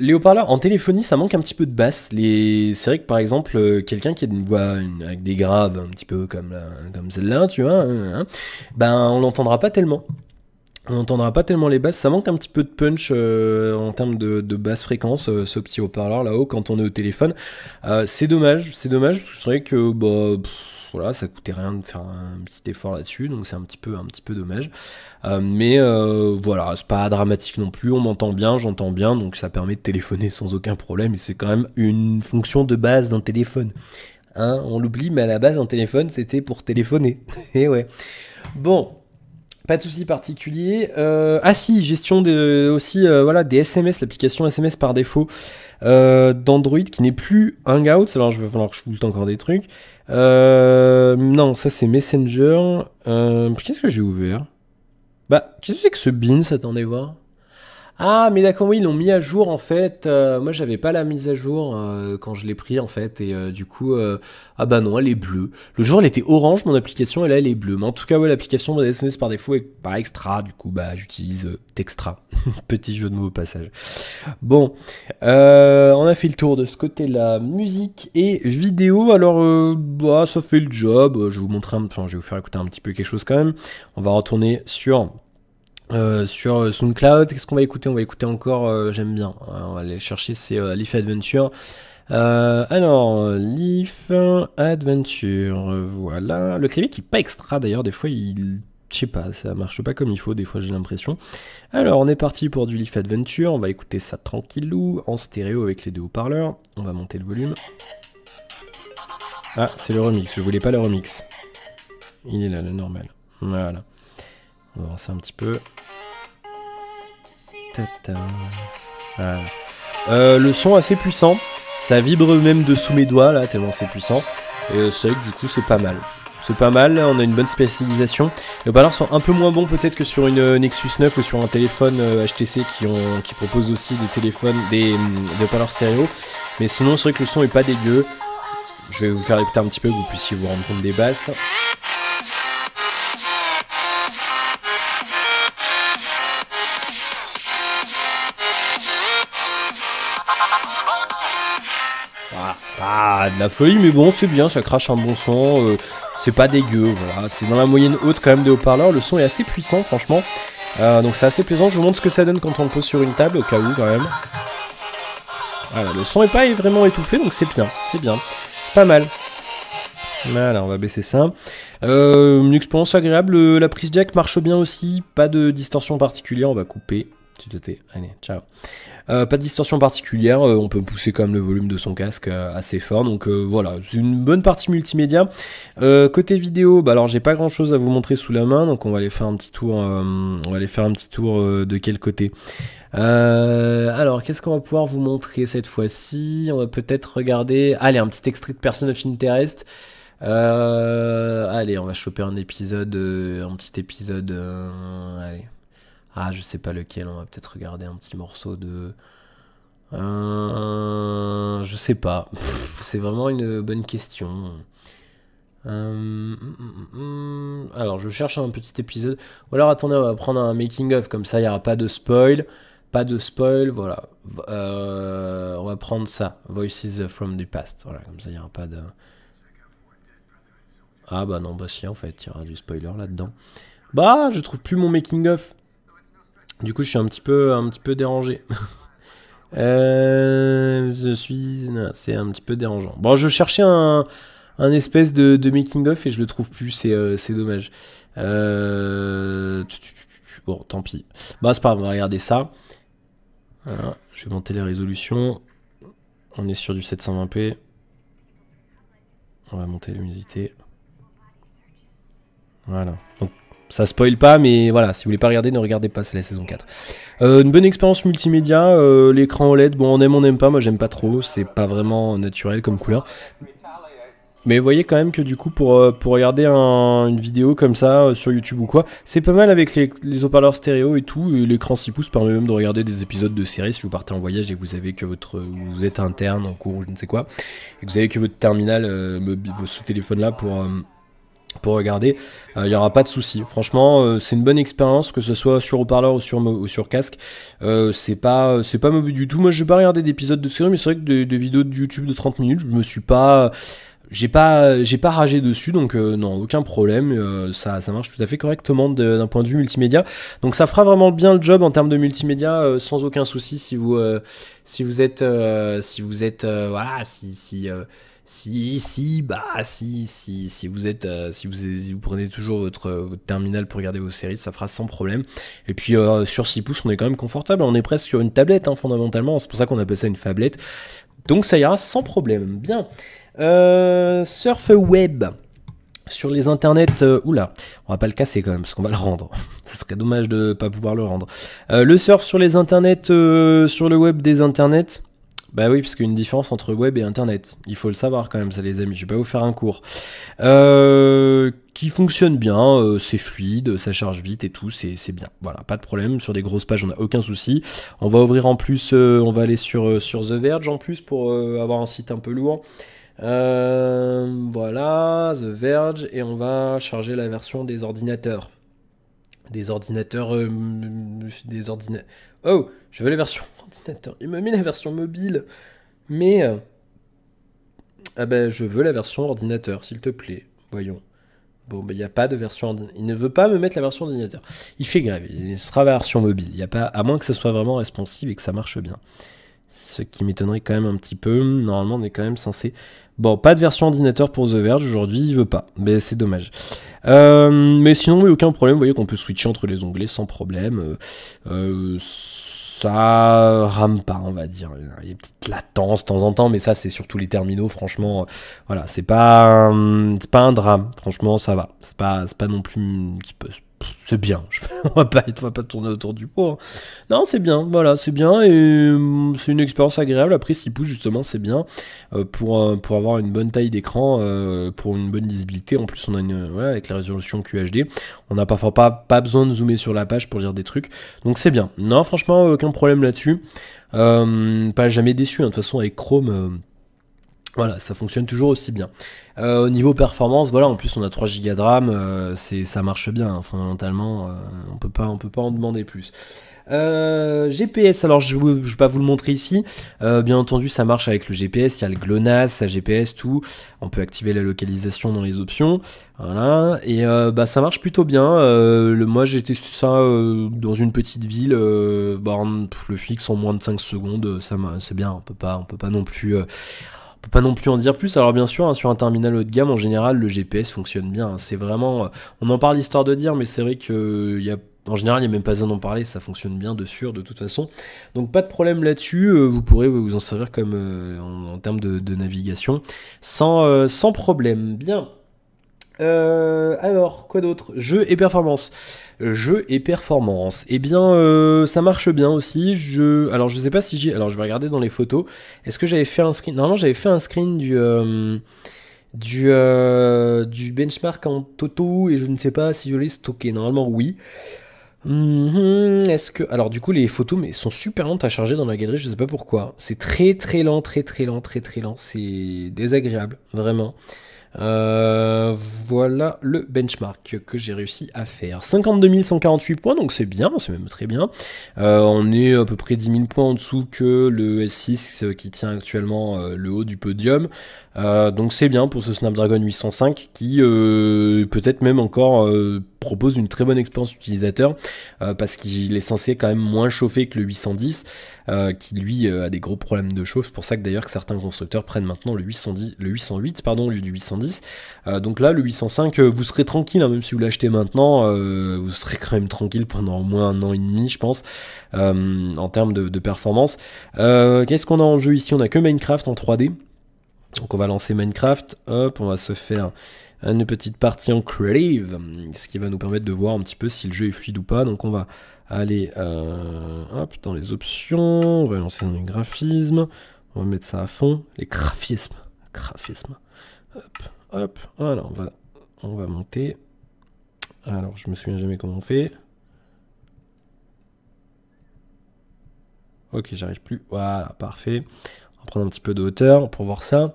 les haut en téléphonie ça manque un petit peu de basse. C'est vrai que par exemple quelqu'un qui a une voix avec des graves un petit peu comme euh, comme, celle-là, tu vois, hein, hein. ben on l'entendra pas tellement on n'entendra pas tellement les basses. Ça manque un petit peu de punch euh, en termes de, de basse fréquence, euh, ce petit haut-parleur là-haut, quand on est au téléphone. c'est dommage, c'est dommage, parce que c'est vrai que bah, voilà, ça coûtait rien de faire un petit effort là-dessus, donc c'est un petit peu, un petit peu dommage. mais voilà, c'est pas dramatique non plus, on m'entend bien, j'entends bien, donc ça permet de téléphoner sans aucun problème, et c'est quand même une fonction de base d'un téléphone. Hein, on l'oublie, mais à la base, un téléphone, c'était pour téléphoner. Et eh ouais. Bon, pas de souci particulier. Euh, ah si, gestion de, aussi euh, voilà, des SMS, l'application SMS par défaut euh, d'Android qui n'est plus Hangouts. Alors je vais falloir que je vous encore des trucs. non, ça c'est Messenger. Qu'est-ce que j'ai ouvert Bah, qu'est-ce que c'est que ce bin Attendez voir. Ah, mais d'accord, oui, ils l'ont mis à jour en fait. Euh, moi, j'avais pas la mise à jour euh, quand je l'ai pris en fait, et euh, du coup, ah bah non, elle est bleue. Le jour, elle était orange mon application, et là, elle est bleue. Mais en tout cas, ouais, l'application de SMS par défaut et par extra. Du coup, bah, j'utilise Textra. Petit jeu de mots passage. Bon, on a fait le tour de ce côté-là, musique et vidéo. Alors, bah, ça fait le job. Je vais vous montrer, un... enfin, je vais vous faire écouter un petit peu quelque chose quand même. On va retourner sur euh, sur euh, SoundCloud. Qu'est-ce qu'on va écouter On va écouter encore, euh, j'aime bien. Hein, on va aller chercher, c'est Leaf Adventure. alors, Leaf Adventure, voilà. Le clavier qui n'est pas extra d'ailleurs, des fois il. Je sais pas, ça marche pas comme il faut, des fois j'ai l'impression. Alors, on est parti pour du Leaf Adventure. On va écouter ça tranquillou, en stéréo avec les deux haut-parleurs. On va monter le volume. Ah, c'est le remix, je voulais pas le remix. Il est là, le normal. Voilà. On va avancer un petit peu. Euh, le son assez puissant. Ça vibre même de sous mes doigts là, tellement c'est puissant. Et euh, c'est vrai que du coup c'est pas mal. C'est pas mal, on a une bonne spécialisation. Les haut sont un peu moins bons peut-être que sur une euh, Nexus 9 ou sur un téléphone HTC qui, ont, qui propose aussi des téléphones, des, mm, des stéréo. Mais sinon c'est vrai que le son est pas dégueu. Je vais vous faire écouter un petit peu que vous puissiez vous rendre compte des basses. C'est pas de la folie, mais bon, c'est bien, ça crache un bon son. Euh, c'est pas dégueu, voilà. C'est dans la moyenne haute quand même des haut-parleurs. Le son est assez puissant, franchement. Euh, donc c'est assez plaisant. Je vous montre ce que ça donne quand on le pose sur une table, au cas où, quand même. Voilà, le son est pas vraiment étouffé, donc c'est bien. C'est bien. Pas mal. Voilà, on va baisser ça. Euh, une expérience agréable. La prise jack marche bien aussi. Pas de distorsion particulière. On va couper. Tu te tais. Allez, ciao. Euh, pas de distorsion particulière, euh, on peut pousser quand même le volume de son casque euh, assez fort. Donc voilà, c'est une bonne partie multimédia. côté vidéo, bah alors j'ai pas grand chose à vous montrer sous la main, donc on va aller faire un petit tour. on va aller faire un petit tour de quel côté. alors, qu'est-ce qu'on va pouvoir vous montrer cette fois-ci On va peut-être regarder. Allez, un petit extrait de Person of Interest. allez, on va choper un épisode, un petit épisode. allez. Ah, je sais pas lequel, on va peut-être regarder un petit morceau de... Euh, je sais pas. C'est vraiment une bonne question. Euh, alors, je cherche un petit épisode. Ou alors, attendez, on va prendre un making-of, comme ça, il n'y aura pas de spoil. Pas de spoil, voilà. Euh, on va prendre ça. Voices from the past. Voilà, comme ça, il n'y aura pas de. Ah, bah non, bah si, en fait, il y aura du spoiler là-dedans. Bah, je trouve plus mon making-of. Du coup, je suis un petit peu, un petit peu dérangé. Euh, je suis. C'est un petit peu dérangeant. Bon, je cherchais un, espèce de, making-of et je le trouve plus, c'est euh, dommage. Euh, bon, tant pis. Bah, c'est pas grave, on va regarder ça. je vais monter les résolutions. On est sur du 720p. On va monter l'humidité. Voilà. Donc ça spoil pas, mais voilà, si vous voulez pas regarder, ne regardez pas, c'est la saison 4. Euh, une bonne expérience multimédia, euh, l'écran OLED, bon on aime, on n'aime pas, moi j'aime pas trop, c'est pas vraiment naturel comme couleur. Mais vous voyez quand même que du coup pour, euh, pour regarder une vidéo comme ça sur YouTube ou quoi, c'est pas mal avec les, haut-parleurs stéréo et tout, l'écran 6 pouces permet même de regarder des épisodes de séries si vous partez en voyage et que vous avez que votre vous êtes interne en cours ou je ne sais quoi, et que vous avez que votre terminal, votre téléphone là pour pour regarder, euh, il n'y aura pas de souci. Franchement, euh, c'est une bonne expérience, que ce soit sur haut-parleur ou sur, casque. Euh, c'est pas c'est pas mauvais du tout. Moi, je vais pas regarder d'épisodes de série, mais c'est vrai que des, vidéos de YouTube de 30 minutes, je me suis pas j'ai pas j'ai pas ragé dessus donc euh, non aucun problème ça, ça marche tout à fait correctement d'un point de vue multimédia donc ça fera vraiment bien le job en termes de multimédia sans aucun souci si vous si vous êtes si vous êtes voilà si si si, si, bah, si, si, si vous êtes, euh, si, vous, vous, prenez toujours euh, votre, terminal pour regarder vos séries, ça fera sans problème. Et puis euh, sur 6 pouces, on est quand même confortable. Hein. On est presque sur une tablette, hein, fondamentalement. C'est pour ça qu'on appelle ça une tablette Donc ça ira sans problème. Bien. surf web. Sur les internets, oula, on va pas le casser quand même, parce qu'on va le rendre. Ce serait dommage de pas pouvoir le rendre. le surf sur les internets, sur le web des internets, bah oui, parce qu'il y a une différence entre web et internet. Il faut le savoir quand même, ça les amis. Je vais pas vous faire un cours. Euh, qui fonctionne bien, euh, c'est fluide, ça charge vite et tout, c'est bien. Voilà, pas de problème. Sur des grosses pages, on a aucun souci. On va ouvrir en plus, euh, on va aller sur, sur The Verge en plus pour avoir un site un peu lourd. voilà, The Verge, et on va charger la version des ordinateurs des ordinateurs. Euh, des ordinateurs. Oh, je veux la version ordinateur. Il me met la version mobile. Mais. Euh, ah ben, je veux la version ordinateur, s'il te plaît. Voyons. Bon, ben, il n'y a pas de version ordinateur. Il ne veut pas me mettre la version ordinateur. Il fait grève. Il sera version mobile. Il y a pas, à moins que ce soit vraiment responsive et que ça marche bien. Ce qui m'étonnerait quand même un petit peu. Normalement, on est quand même censé Bon, pas de version ordinateur pour The Verge aujourd'hui, il veut pas. Mais c'est dommage. Euh, mais sinon, aucun problème. Vous voyez qu'on peut switcher entre les onglets sans problème. Euh, euh, ça rame pas, on va dire. Il y a une petite latence de temps en temps, mais ça, c'est surtout les terminaux. Franchement, euh, voilà, c'est pas, un, pas un drame. Franchement, ça va. C'est pas, pas non plus. un petit peu c'est bien. on va pas, va pas tourner autour du pot. Hein. Non, c'est bien. Voilà, c'est bien et hum, c'est une expérience agréable. Après, s'il pouces justement, c'est bien euh, pour euh, pour avoir une bonne taille d'écran, euh, pour une bonne lisibilité. En plus, on a une voilà, avec la résolution QHD, on n'a parfois pas pas besoin de zoomer sur la page pour lire des trucs. Donc c'est bien. Non, franchement, aucun problème là-dessus. pas jamais déçu. Hein. De toute façon, avec Chrome voilà, ça fonctionne toujours aussi bien. Euh, au niveau performance, voilà, en plus on a 3 Go de RAM, euh, ça marche bien, hein, fondamentalement, euh, on peut pas, on peut pas en demander plus. GPS, alors je ne vais pas vous le montrer ici, bien entendu ça marche avec le GPS, il y a le GLONASS, la GPS, tout, on peut activer la localisation dans les options, voilà, et bah, ça marche plutôt bien, le, moi j'étais ça dans une petite ville, bah, le fixe en moins de 5 secondes, ça c'est bien, on peut pas, on peut pas non plus... On peut pas non plus en dire plus. Alors bien sûr, hein, sur un terminal haut de gamme, en général, le GPS fonctionne bien. Hein. C'est vraiment, euh, on en parle histoire de dire, mais c'est vrai que euh, en général, il n'y a même pas besoin d'en parler, ça fonctionne bien de sûr, de toute façon. Donc pas de problème là-dessus, euh, vous pourrez vous en servir comme en, termes de, navigation sans, sans problème. Bien. Euh, alors, quoi d'autre Jeu et performance. Jeu et performance. Eh bien, euh, ça marche bien aussi. Je... Alors, je sais pas si j'ai... Alors, je vais regarder dans les photos. Est-ce que j'avais fait un screen Normalement, j'avais fait un screen du... Euh, du, du benchmark en toto et je ne sais pas si je l'ai stocké. Normalement, oui. Mhm, est-ce que. Alors, du coup, les photos mais sont super lentes à charger dans la galerie, je sais pas pourquoi. C'est très très lent, très très lent, très très lent. C'est désagréable, vraiment. Euh, voilà le benchmark que j'ai réussi à faire. 52 148 points, donc c'est bien, c'est même très bien. Euh, on est à peu près 10 000 points en dessous que le S6 euh, qui tient actuellement le haut du podium. donc c'est bien pour ce Snapdragon 805 qui peut-être même encore propose une très bonne expérience utilisateur euh, parce qu'il est censé quand même moins chauffer que le 810 euh, qui lui euh, a des gros problèmes de chauffe. C'est pour ça que d'ailleurs que certains constructeurs prennent maintenant le 810, le 808 pardon au lieu du 810. donc là le 805 vous serez tranquille hein, même si vous l'achetez maintenant vous serez quand même tranquille pendant au moins un an et demi je pense en termes de, de performance. Qu'est-ce qu'on a en jeu ici On a que Minecraft en 3D. Donc on va lancer Minecraft. Hop on va se faire une petite partie en creative, ce qui va nous permettre de voir un petit peu si le jeu est fluide ou pas. Donc on va aller euh, dans les options, on va lancer dans les graphismes, on va mettre ça à fond, les graphismes, graphismes. Hop, hop, voilà, on va, on va monter. Alors je me souviens jamais comment on fait. Ok, j'arrive plus. Voilà, parfait prendre un petit peu de hauteur pour voir ça.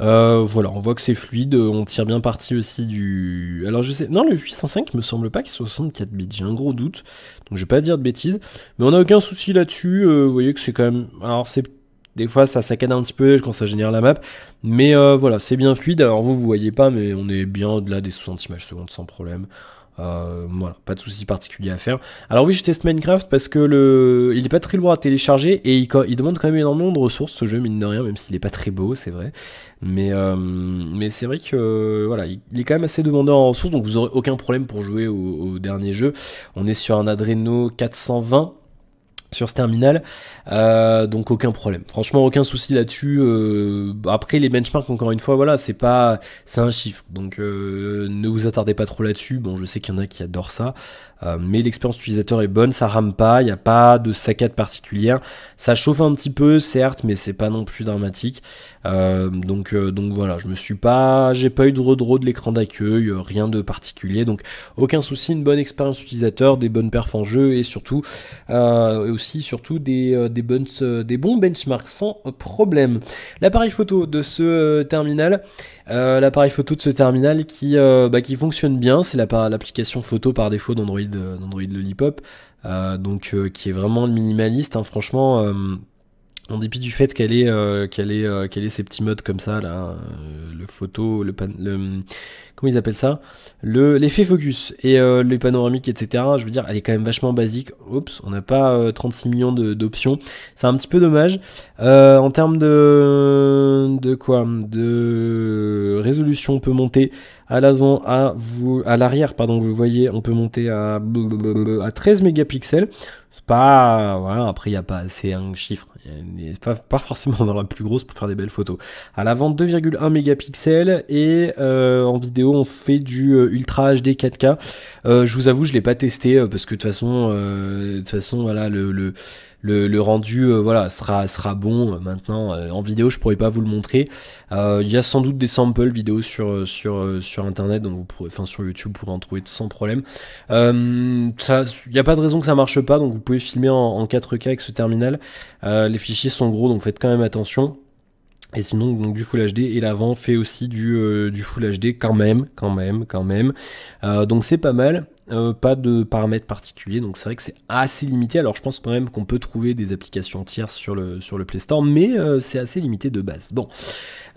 Euh, voilà, on voit que c'est fluide, on tire bien parti aussi du... Alors je sais... Non, le 805, me semble pas qu'il soit 64 bits, j'ai un gros doute, donc je vais pas dire de bêtises. Mais on a aucun souci là-dessus, euh, vous voyez que c'est quand même... Alors c'est... Des fois ça saccade un petit peu quand ça génère la map, mais euh, voilà, c'est bien fluide. Alors vous, vous voyez pas, mais on est bien au-delà des 60 images secondes sans problème. Euh, voilà, pas de souci particulier à faire. Alors oui, je teste Minecraft parce que le, il est pas très lourd à télécharger et il, il demande quand même énormément de ressources ce jeu mine de rien, même s'il est pas très beau, c'est vrai. Mais euh, mais c'est vrai que voilà, il, est quand même assez demandeur en ressources, donc vous aurez aucun problème pour jouer au, au dernier jeu. On est sur un Adreno 420 sur ce terminal. Euh, donc aucun problème. Franchement, aucun souci là-dessus. Euh, après, les benchmarks, encore une fois, voilà, c'est pas, c'est un chiffre. Donc euh, ne vous attardez pas trop là-dessus. Bon, je sais qu'il y en a qui adorent ça. Euh, mais l'expérience utilisateur est bonne, ça rame pas, il n'y a pas de saccade particulière. Ça chauffe un petit peu, certes, mais c'est pas non plus dramatique. Euh, donc, euh, donc voilà, je me suis pas, j'ai pas eu de redraw de l'écran d'accueil, rien de particulier. Donc aucun souci, une bonne expérience utilisateur, des bonnes perfs en jeu et surtout, aussi surtout des, bonnes, des bons benchmarks sans problème. L'appareil photo de ce terminal. Euh, l'appareil photo de ce terminal qui, euh, bah, qui fonctionne bien, c'est l'application photo par défaut d'Android, euh, d'Android Lollipop, euh, donc qui est vraiment minimaliste, hein, franchement en dépit du fait qu'elle est euh, qu'elle est euh, qu'elle ces petits modes comme ça, là, euh, le photo, le, pan le, Comment ils appellent ça le L'effet focus et les panoramiques, etc. Je veux dire, elle est quand même vachement basique. Oups, on n'a pas 36 millions d'options. C'est un petit peu dommage. en termes de. de quoi De résolution, on peut monter à l'avant, à, vous, à l'arrière, pardon, vous voyez, on peut monter à, à 13 mégapixels. C'est pas. Voilà, après, il n'y a pas assez un hein, chiffre euh, pas, pas, forcément dans la plus grosse pour faire des belles photos. À la vente 2,1 mégapixels et euh, en vidéo on fait du euh, Ultra HD 4K. je vous avoue, je l'ai pas testé parce que de toute façon, de toute façon voilà le, le le, rendu euh, voilà, sera, sera bon. Euh, maintenant, euh, en vidéo, je pourrais pas vous le montrer. Il y a sans doute des samples vidéo sur, sur, sur Internet, donc vous enfin sur YouTube, vous pourrez en trouver sans problème. Il n'y a pas de raison que ça marche pas, donc vous pouvez filmer en, en 4K avec ce terminal. les fichiers sont gros, donc faites quand même attention. Et sinon, donc, du Full HD. Et l'avant fait aussi du, euh, du Full HD quand même, quand même, quand même. Euh, donc c'est pas mal. Euh, pas de paramètres particuliers, donc c'est vrai que c'est assez limité. Alors je pense quand même qu'on peut trouver des applications tierces sur le, sur le Play Store, mais c'est assez limité de base. Bon,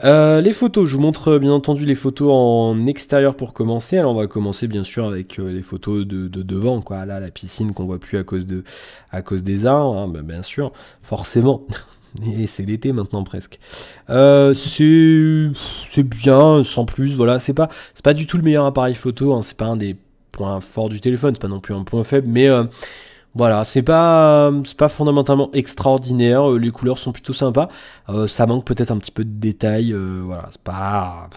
les photos, je vous montre bien entendu les photos en extérieur pour commencer. Alors on va commencer bien sûr avec les photos de, devant, quoi. Là, la piscine qu'on voit plus à cause, de, à cause des arbres, hein, bah, bien sûr, forcément. Et c'est l'été maintenant presque. Euh, c'est bien, sans plus, voilà. C'est pas, pas du tout le meilleur appareil photo, hein. c'est pas un des points forts du téléphone, c'est pas non plus un point faible, mais euh, voilà, c'est pas, pas fondamentalement extraordinaire, euh, les couleurs sont plutôt sympas. ça manque peut-être un petit peu de détails, voilà, c'est pas,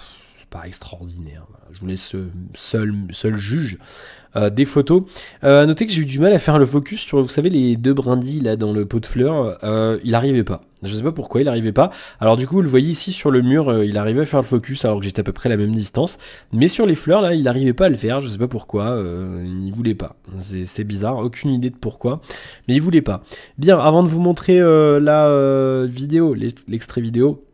pas extraordinaire. Je vous laisse seul, seul juge. Euh, des photos. Euh, noter que j'ai eu du mal à faire le focus sur, vous savez, les deux brindilles là dans le pot de fleurs. Euh, il n'arrivait pas. Je ne sais pas pourquoi il n'arrivait pas. Alors du coup, vous le voyez ici sur le mur, euh, il arrivait à faire le focus alors que j'étais à peu près à la même distance. Mais sur les fleurs là, il n'arrivait pas à le faire. Je ne sais pas pourquoi. il ne voulait pas. C'est bizarre. Aucune idée de pourquoi. Mais il voulait pas. Bien, avant de vous montrer la vidéo, l'extrait vidéo,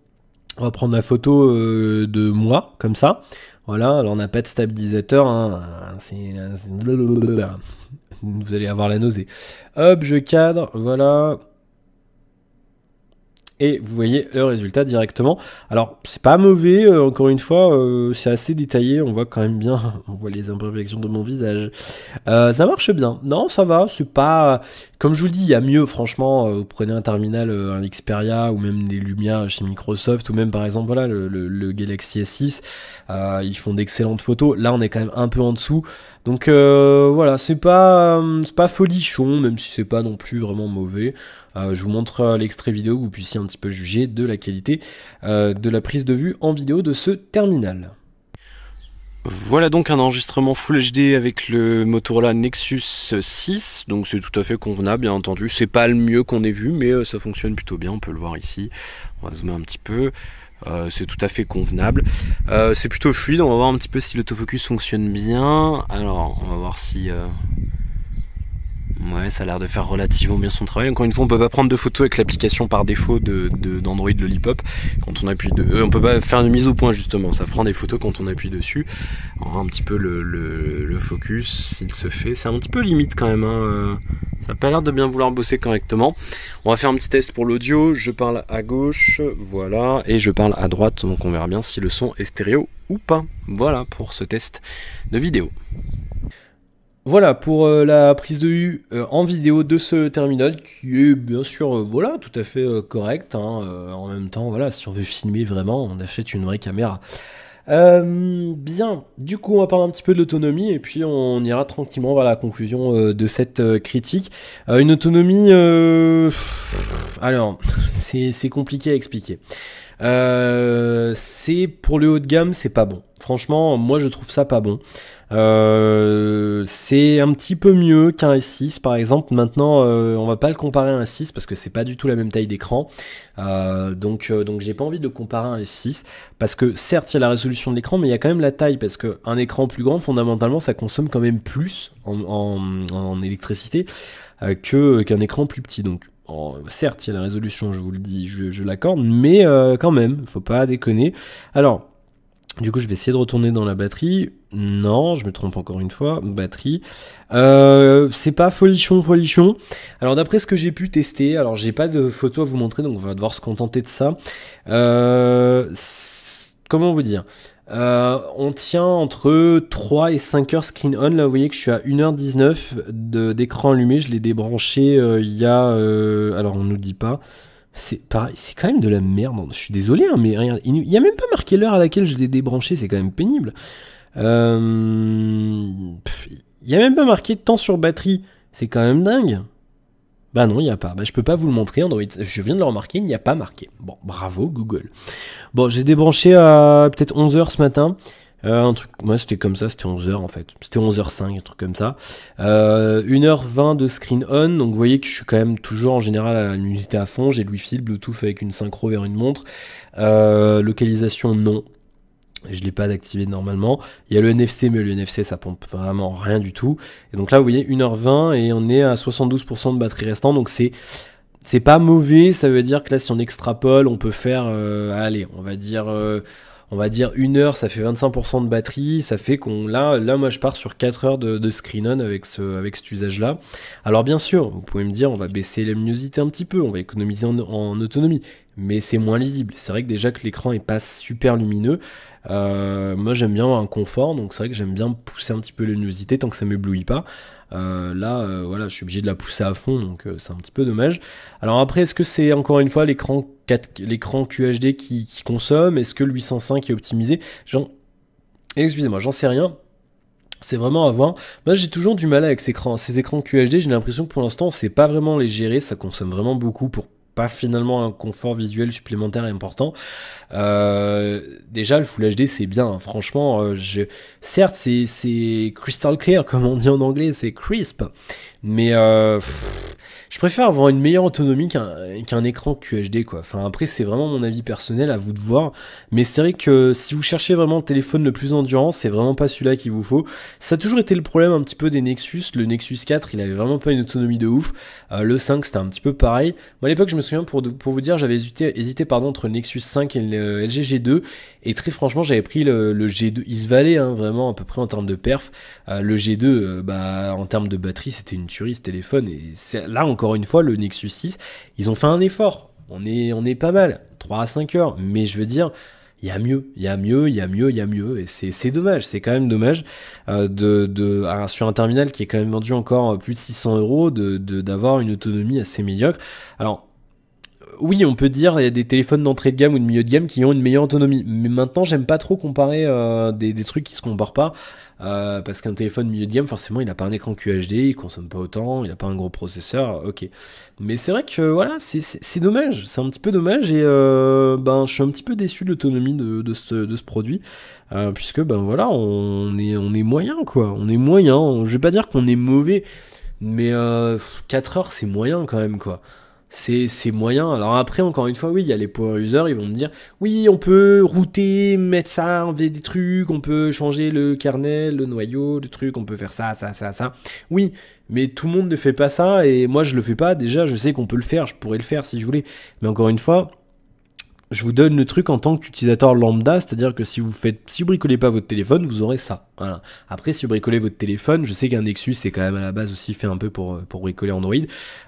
on va prendre la photo de moi comme ça. Voilà, alors on n'a pas de stabilisateur, hein. c'est... Vous allez avoir la nausée. Hop, je cadre, voilà et vous voyez le résultat directement. Alors c'est pas mauvais, euh, encore une fois, euh, c'est assez détaillé, on voit quand même bien, on voit les imperfections de mon visage. Euh, ça marche bien, non ça va, c'est pas... Comme je vous le dis, il y a mieux franchement, vous prenez un terminal, un Xperia ou même des Lumia chez Microsoft ou même par exemple voilà le, Galaxy S6, ils font d'excellentes photos, là on est quand même un peu en dessous. Donc voilà, c'est pas, pas folichon, même si c'est pas non plus vraiment mauvais. Euh, je vous montre euh, l'extrait vidéo que vous puissiez un petit peu juger de la qualité euh, de la prise de vue en vidéo de ce terminal. Voilà donc un enregistrement Full HD avec le Motorola Nexus 6, donc c'est tout à fait convenable bien entendu, c'est pas le mieux qu'on ait vu mais ça fonctionne plutôt bien, on peut le voir ici, on va zoomer un petit peu, c'est tout à fait convenable, c'est plutôt fluide, on va voir un petit peu si l'autofocus fonctionne bien, alors on va voir si... Ouais, ça a l'air de faire relativement bien son travail. Encore une fois, on peut pas prendre de photos avec l'application par défaut de, de, d'Android Lollipop. Quand on appuie euh, on peut pas faire une mise au point justement. Ça prend des photos quand on appuie dessus. On voit un petit peu le, focus s'il se fait. C'est un petit peu limite quand même. Hein, euh. Ça a pas l'air de bien vouloir bosser correctement. On va faire un petit test pour l'audio. Je parle à gauche, voilà, et je parle à droite. Donc on verra bien si le son est stéréo ou pas. Voilà pour ce test de vidéo. Voilà pour euh, la prise de vue euh, en vidéo de ce terminal qui est bien sûr euh, voilà tout à fait correct. Hein, en même temps, voilà, si on veut filmer vraiment, on achète une vraie caméra. bien, du coup on va parler un petit peu de l'autonomie et puis on ira tranquillement vers la conclusion de cette critique. une autonomie... alors, c'est compliqué à expliquer. c'est pour le haut de gamme, c'est pas bon. Franchement, moi je trouve ça pas bon. Euh, c'est un petit peu mieux qu'un S6 par exemple. Maintenant, euh, on va pas le comparer à un S6 parce que c'est pas du tout la même taille d'écran. Euh, donc, donc j'ai pas envie de comparer un S6 parce que certes il y a la résolution de l'écran, mais il y a quand même la taille parce qu'un écran plus grand, fondamentalement, ça consomme quand même plus en, électricité que qu'un écran plus petit. Donc certes, il y a la résolution, je vous le dis, je, l'accorde, mais quand même, faut pas déconner. Alors, du coup, je vais essayer de retourner dans la batterie. Non, je me trompe encore une fois. Batterie. Euh, c'est pas folichon, folichon. Alors, d'après ce que j'ai pu tester, alors j'ai pas de photo à vous montrer, donc on va devoir se contenter de ça. Euh, comment vous dire euh, on tient entre 3 et 5 heures screen on. Là, vous voyez que je suis à 1h19 d'écran allumé. Je l'ai débranché il y a. alors, on nous dit pas. C'est pareil, c'est quand même de la merde. Je suis désolé, hein, mais rien. Il n'y a même pas marqué l'heure à laquelle je l'ai débranché, c'est quand même pénible. Euh, il n'y a même pas marqué temps sur batterie. C'est quand même dingue. Bah non, il n'y a pas. Bah, je peux pas vous le montrer, Android. Je viens de le remarquer, il n'y a pas marqué. Bon, bravo Google. Bon, j'ai débranché à peut-être 11h ce matin. Euh, un truc, moi c'était comme ça, c'était 11h en fait. C'était 11h05, un truc comme ça. 1h20 euh, de screen on, donc vous voyez que je suis quand même toujours en général à la à fond. J'ai le wifi le Bluetooth avec une synchro vers une montre. Euh, localisation, non. Je ne l'ai pas activé normalement. Il y a le NFC, mais le NFC ça pompe vraiment rien du tout. Et donc là, vous voyez, 1h20 et on est à 72% de batterie restant, donc c'est c'est pas mauvais, ça veut dire que là, si on extrapole, on peut faire, allez, on va dire on va dire une heure, ça fait 25% de batterie, ça fait qu'on là, là moi je pars sur 4 heures de, screen on avec ce avec cet usage là. Alors bien sûr, vous pouvez me dire on va baisser la luminosité un petit peu, on va économiser en, autonomie, mais c'est moins lisible. C'est vrai que déjà que l'écran est pas super lumineux. Euh, moi j'aime bien un confort, donc c'est vrai que j'aime bien pousser un petit peu la luminosité tant que ça m'éblouit pas. Euh, là, euh, voilà, je suis obligé de la pousser à fond, donc euh, c'est un petit peu dommage. Alors après, est-ce que c'est encore une fois l'écran QHD qui, consomme Est-ce que le 805 est optimisé Excusez-moi, j'en sais rien. C'est vraiment à voir. Moi, j'ai toujours du mal avec ces écrans, ces écrans QHD. J'ai l'impression que pour l'instant, on sait pas vraiment les gérer. Ça consomme vraiment beaucoup pour pas finalement un confort visuel supplémentaire important. Euh, déjà, le Full HD, c'est bien. Hein. Franchement, euh, je... certes, c'est crystal clear, comme on dit en anglais, c'est crisp. Mais euh, je préfère avoir une meilleure autonomie qu'un écran QHD, quoi. Enfin, après, c'est vraiment mon avis personnel, à vous de voir. Mais c'est vrai que si vous cherchez vraiment le téléphone le plus endurant, c'est vraiment pas celui-là qu'il vous faut. Ça a toujours été le problème un petit peu des Nexus. Le Nexus 4, il avait vraiment pas une autonomie de ouf. Euh, le 5, c'était un petit peu pareil. Moi, à l'époque, je me souviens, pour, vous dire, j'avais hésité, pardon, entre le Nexus 5 et le euh, LG G2. Et très franchement, j'avais pris le, G2. Il se valait, vraiment, à peu près en termes de perf. Euh, le G2, bah, en termes de batterie, c'était une tuerie ce téléphone. Et là, on encore une fois, le Nexus 6, ils ont fait un effort. On est, on est pas mal, 3 à 5 heures. Mais je veux dire, il y a mieux, il y a mieux, il y a mieux, il y a mieux. Et c'est dommage, c'est quand même dommage euh, de, sur un terminal qui est quand même vendu encore euh, plus de 600 euros, d'avoir une autonomie assez médiocre. Alors, oui, on peut dire il y a des téléphones d'entrée de gamme ou de milieu de gamme qui ont une meilleure autonomie. Mais maintenant, j'aime pas trop comparer euh, des, trucs qui se comparent pas. Euh, parce qu'un téléphone milieu de gamme, forcément, il n'a pas un écran QHD, il consomme pas autant, il n'a pas un gros processeur, ok. Mais c'est vrai que voilà, c'est dommage, c'est un petit peu dommage et euh, ben, je suis un petit peu déçu de l'autonomie de, ce, produit, puisque ben voilà, on est, on est moyen quoi, on est moyen. Je vais pas dire qu'on est mauvais, mais 4 heures c'est moyen quand même quoi c'est moyen. Alors après, encore une fois, oui, il y a les power users, ils vont me dire, oui, on peut router, mettre ça, enlever des trucs, on peut changer le kernel, le noyau, le truc, on peut faire ça, ça, ça, ça. Oui, mais tout le monde ne fait pas ça, et moi je le fais pas, déjà je sais qu'on peut le faire, je pourrais le faire si je voulais. Mais encore une fois, je vous donne le truc en tant qu'utilisateur lambda, c'est-à-dire que si vous faites, si vous bricolez pas votre téléphone, vous aurez ça. Voilà. Après, si vous bricolez votre téléphone, je sais qu'un Nexus c'est quand même à la base aussi fait un peu pour, euh, pour bricoler Android,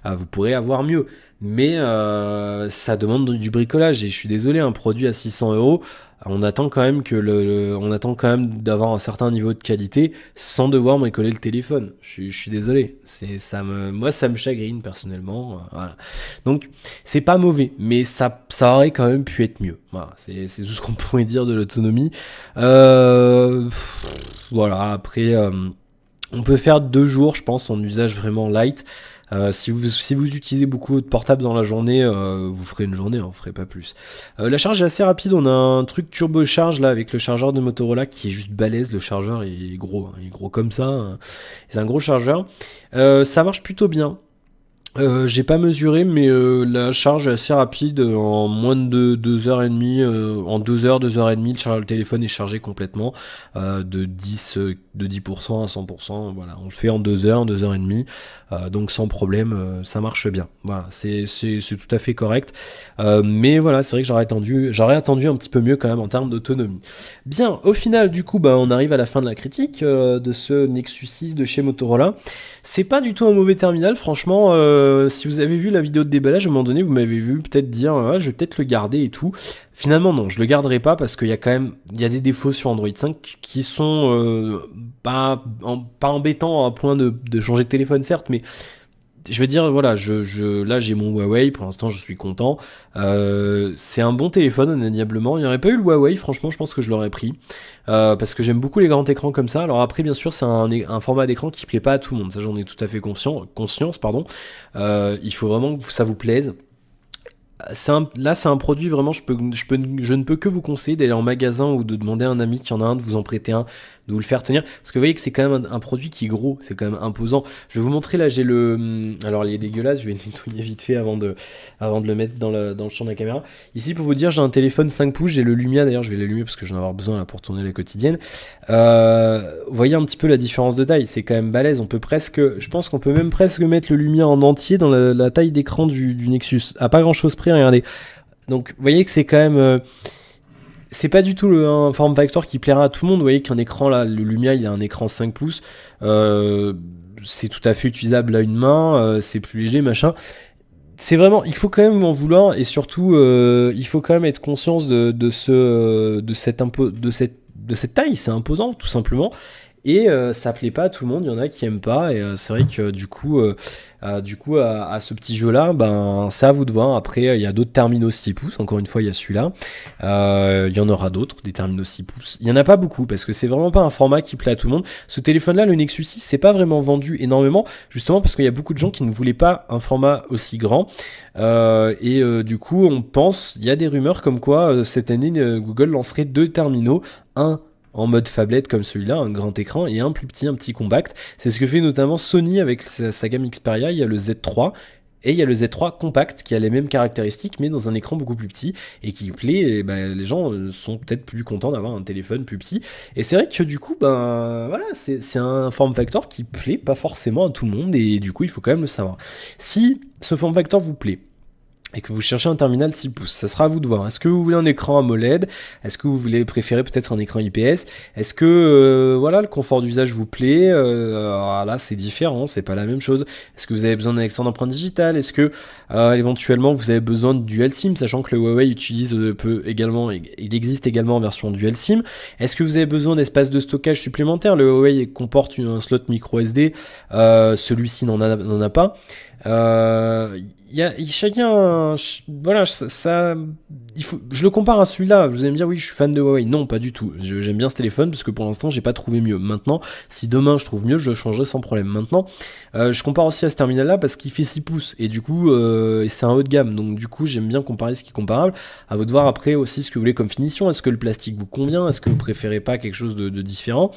euh, vous pourrez avoir mieux. Mais euh, ça demande du bricolage et je suis désolé, un produit à 600 euros, on attend quand même que le, on attend quand même d'avoir un certain niveau de qualité sans devoir me coller le téléphone. Je, suis désolé, c'est ça me moi ça me chagrine personnellement. Donc c'est pas mauvais, mais ça ça aurait quand même pu être mieux. c'est tout ce qu'on pourrait dire de l'autonomie. Euh, voilà après. Euh, on peut faire deux jours, je pense, en usage vraiment light. Euh, si, vous, si vous utilisez beaucoup de portable dans la journée, euh, vous ferez une journée, on hein, vous ferez pas plus. Euh, la charge est assez rapide, on a un truc turbo charge là avec le chargeur de Motorola qui est juste balèze, le chargeur est gros, hein, il est gros comme ça, hein. c'est un gros chargeur. ça marche plutôt bien. Euh, j'ai pas mesuré, mais euh, la charge est assez rapide. En moins de 2h30, euh, en 2h, 2h30, le, téléphone est chargé complètement de 10, de 10% à 100%. Voilà, on le fait en 2h, 2h30. donc sans problème, ça marche bien. Voilà, c'est tout à fait correct. mais voilà, c'est vrai que j'aurais attendu, attendu un petit peu mieux quand même en termes d'autonomie. Bien, au final, du coup, bah, on arrive à la fin de la critique de ce Nexus 6 de chez Motorola. C'est pas du tout un mauvais terminal, franchement. Euh, si vous avez vu la vidéo de déballage, à un moment donné, vous m'avez vu peut-être dire ah, je vais peut-être le garder et tout. Finalement, non, je le garderai pas parce qu'il y a quand même il y a des défauts sur Android 5 qui sont euh, pas, pas embêtants à point de changer de téléphone, certes, mais je veux dire, voilà, je, là j'ai mon Huawei, pour l'instant je suis content. Euh, c'est un bon téléphone, indéniablement. Il n'y aurait pas eu le Huawei, franchement, je pense que je l'aurais pris. Euh, parce que j'aime beaucoup les grands écrans comme ça. Alors après, bien sûr, c'est un, format d'écran qui plaît pas à tout le monde. Ça, j'en ai tout à fait conscience. Pardon. Euh, il faut vraiment que ça vous plaise. là, c'est un produit vraiment, je, peux, je, peux, je ne peux que vous conseiller d'aller en magasin ou de demander à un ami qui en a un de vous en prêter un de vous le faire tenir. Parce que vous voyez que c'est quand même un, produit qui est gros, c'est quand même imposant. Je vais vous montrer là, j'ai le. Hum, alors il est dégueulasse, je vais le nettoyer vite fait avant de, avant de le mettre dans, dans le champ de la caméra. Ici pour vous dire, j'ai un téléphone 5 pouces, j'ai le Lumia d'ailleurs, je vais l'allumer parce que j'en vais avoir besoin là pour tourner la quotidienne. Euh, voyez un petit peu la différence de taille, c'est quand même balèze. On peut presque. Je pense qu'on peut même presque mettre le Lumia en entier dans la, taille d'écran du, du, Nexus. À pas grand chose près, regardez. Donc vous voyez que c'est quand même. Euh, c'est pas du tout le, un form factor qui plaira à tout le monde. Vous voyez qu'un écran là, le Lumia, il a un écran 5 pouces. Euh, c'est tout à fait utilisable à une main, euh, c'est plus léger, machin. C'est vraiment, il faut quand même en vouloir et surtout, euh, il faut quand même être conscient ce, de cette, de cette, de cette taille. C'est imposant, tout simplement. Et euh, ça plaît pas à tout le monde, il y en a qui aiment pas. Et euh, c'est vrai que du coup, euh, du coup à, ce petit jeu-là, ben, c'est à vous de voir. Après, il y a d'autres terminaux 6 pouces. Encore une fois, il y a celui-là. Il y en aura d'autres, des terminaux 6 pouces. Il y en a pas beaucoup parce que c'est vraiment pas un format qui plaît à tout le monde. Ce téléphone-là, le Nexus 6, c'est pas vraiment vendu énormément, justement parce qu'il y a beaucoup de gens qui ne voulaient pas un format aussi grand. et du coup, on pense, il y a des rumeurs comme quoi cette année, Google lancerait deux terminaux, un en mode phablette comme celui-là, un grand écran et un plus petit, un petit compact. C'est ce que fait notamment Sony avec sa, gamme Xperia, il y a le Z3 et il y a le Z3 compact qui a les mêmes caractéristiques mais dans un écran beaucoup plus petit et qui plaît, bah, les gens euh, sont peut-être plus contents d'avoir un téléphone plus petit. Et c'est vrai que du coup, ben voilà, c'est un form factor qui plaît pas forcément à tout le monde et du coup il faut quand même le savoir. Si ce form factor vous plaît, et que vous cherchez un terminal 6 pouces. Ça sera à vous de voir. Est-ce que vous voulez un écran AMOLED Est-ce que vous voulez préférer peut-être un écran IPS Est-ce que euh, voilà le confort d'usage vous plaît euh, ah, Là, c'est différent, c'est pas la même chose. Est-ce que vous avez besoin d'un écran d'empreinte digitale Est-ce que euh, éventuellement vous avez besoin de dual SIM, sachant que le Huawei utilise peut également, il existe également en version dual SIM. Est-ce que vous avez besoin d'espace de stockage supplémentaire Le Huawei comporte un slot micro SD, celui-ci n'en a, a pas. Euh, y chacun, voilà, ça, il faut, je le compare à celui-là. Vous allez me dire, oui, je suis fan de Huawei. Non, pas du tout. J'aime bien ce téléphone parce que pour l'instant, j'ai pas trouvé mieux. Maintenant, si demain je trouve mieux, je le changerai sans problème. Maintenant, euh, je compare aussi à ce terminal-là parce qu'il fait 6 pouces et du coup, euh, c'est un haut de gamme. Donc, du coup, j'aime bien comparer ce qui est comparable. À vous de voir après aussi ce que vous voulez comme finition. Est-ce que le plastique vous convient Est-ce que vous préférez pas quelque chose de, de différent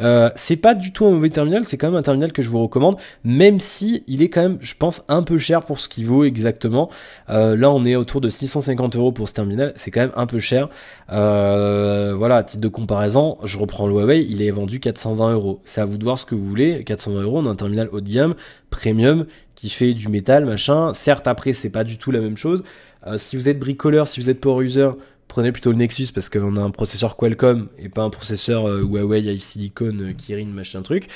euh, C'est pas du tout un mauvais terminal. C'est quand même un terminal que je vous recommande, même si il est quand même, je pense un peu cher pour ce qu'il vaut exactement. Euh, là, on est autour de 650 euros pour ce terminal. C'est quand même un peu cher. Euh, voilà, à titre de comparaison, je reprends le Huawei. Il est vendu 420 euros. C'est à vous de voir ce que vous voulez. 420 euros, on a un terminal haut de gamme, premium, qui fait du métal, machin. Certes, après, c'est pas du tout la même chose. Euh, si vous êtes bricoleur, si vous êtes power user, prenez plutôt le Nexus parce qu'on a un processeur Qualcomm et pas un processeur Huawei, iSilicon, Kirin, machin truc.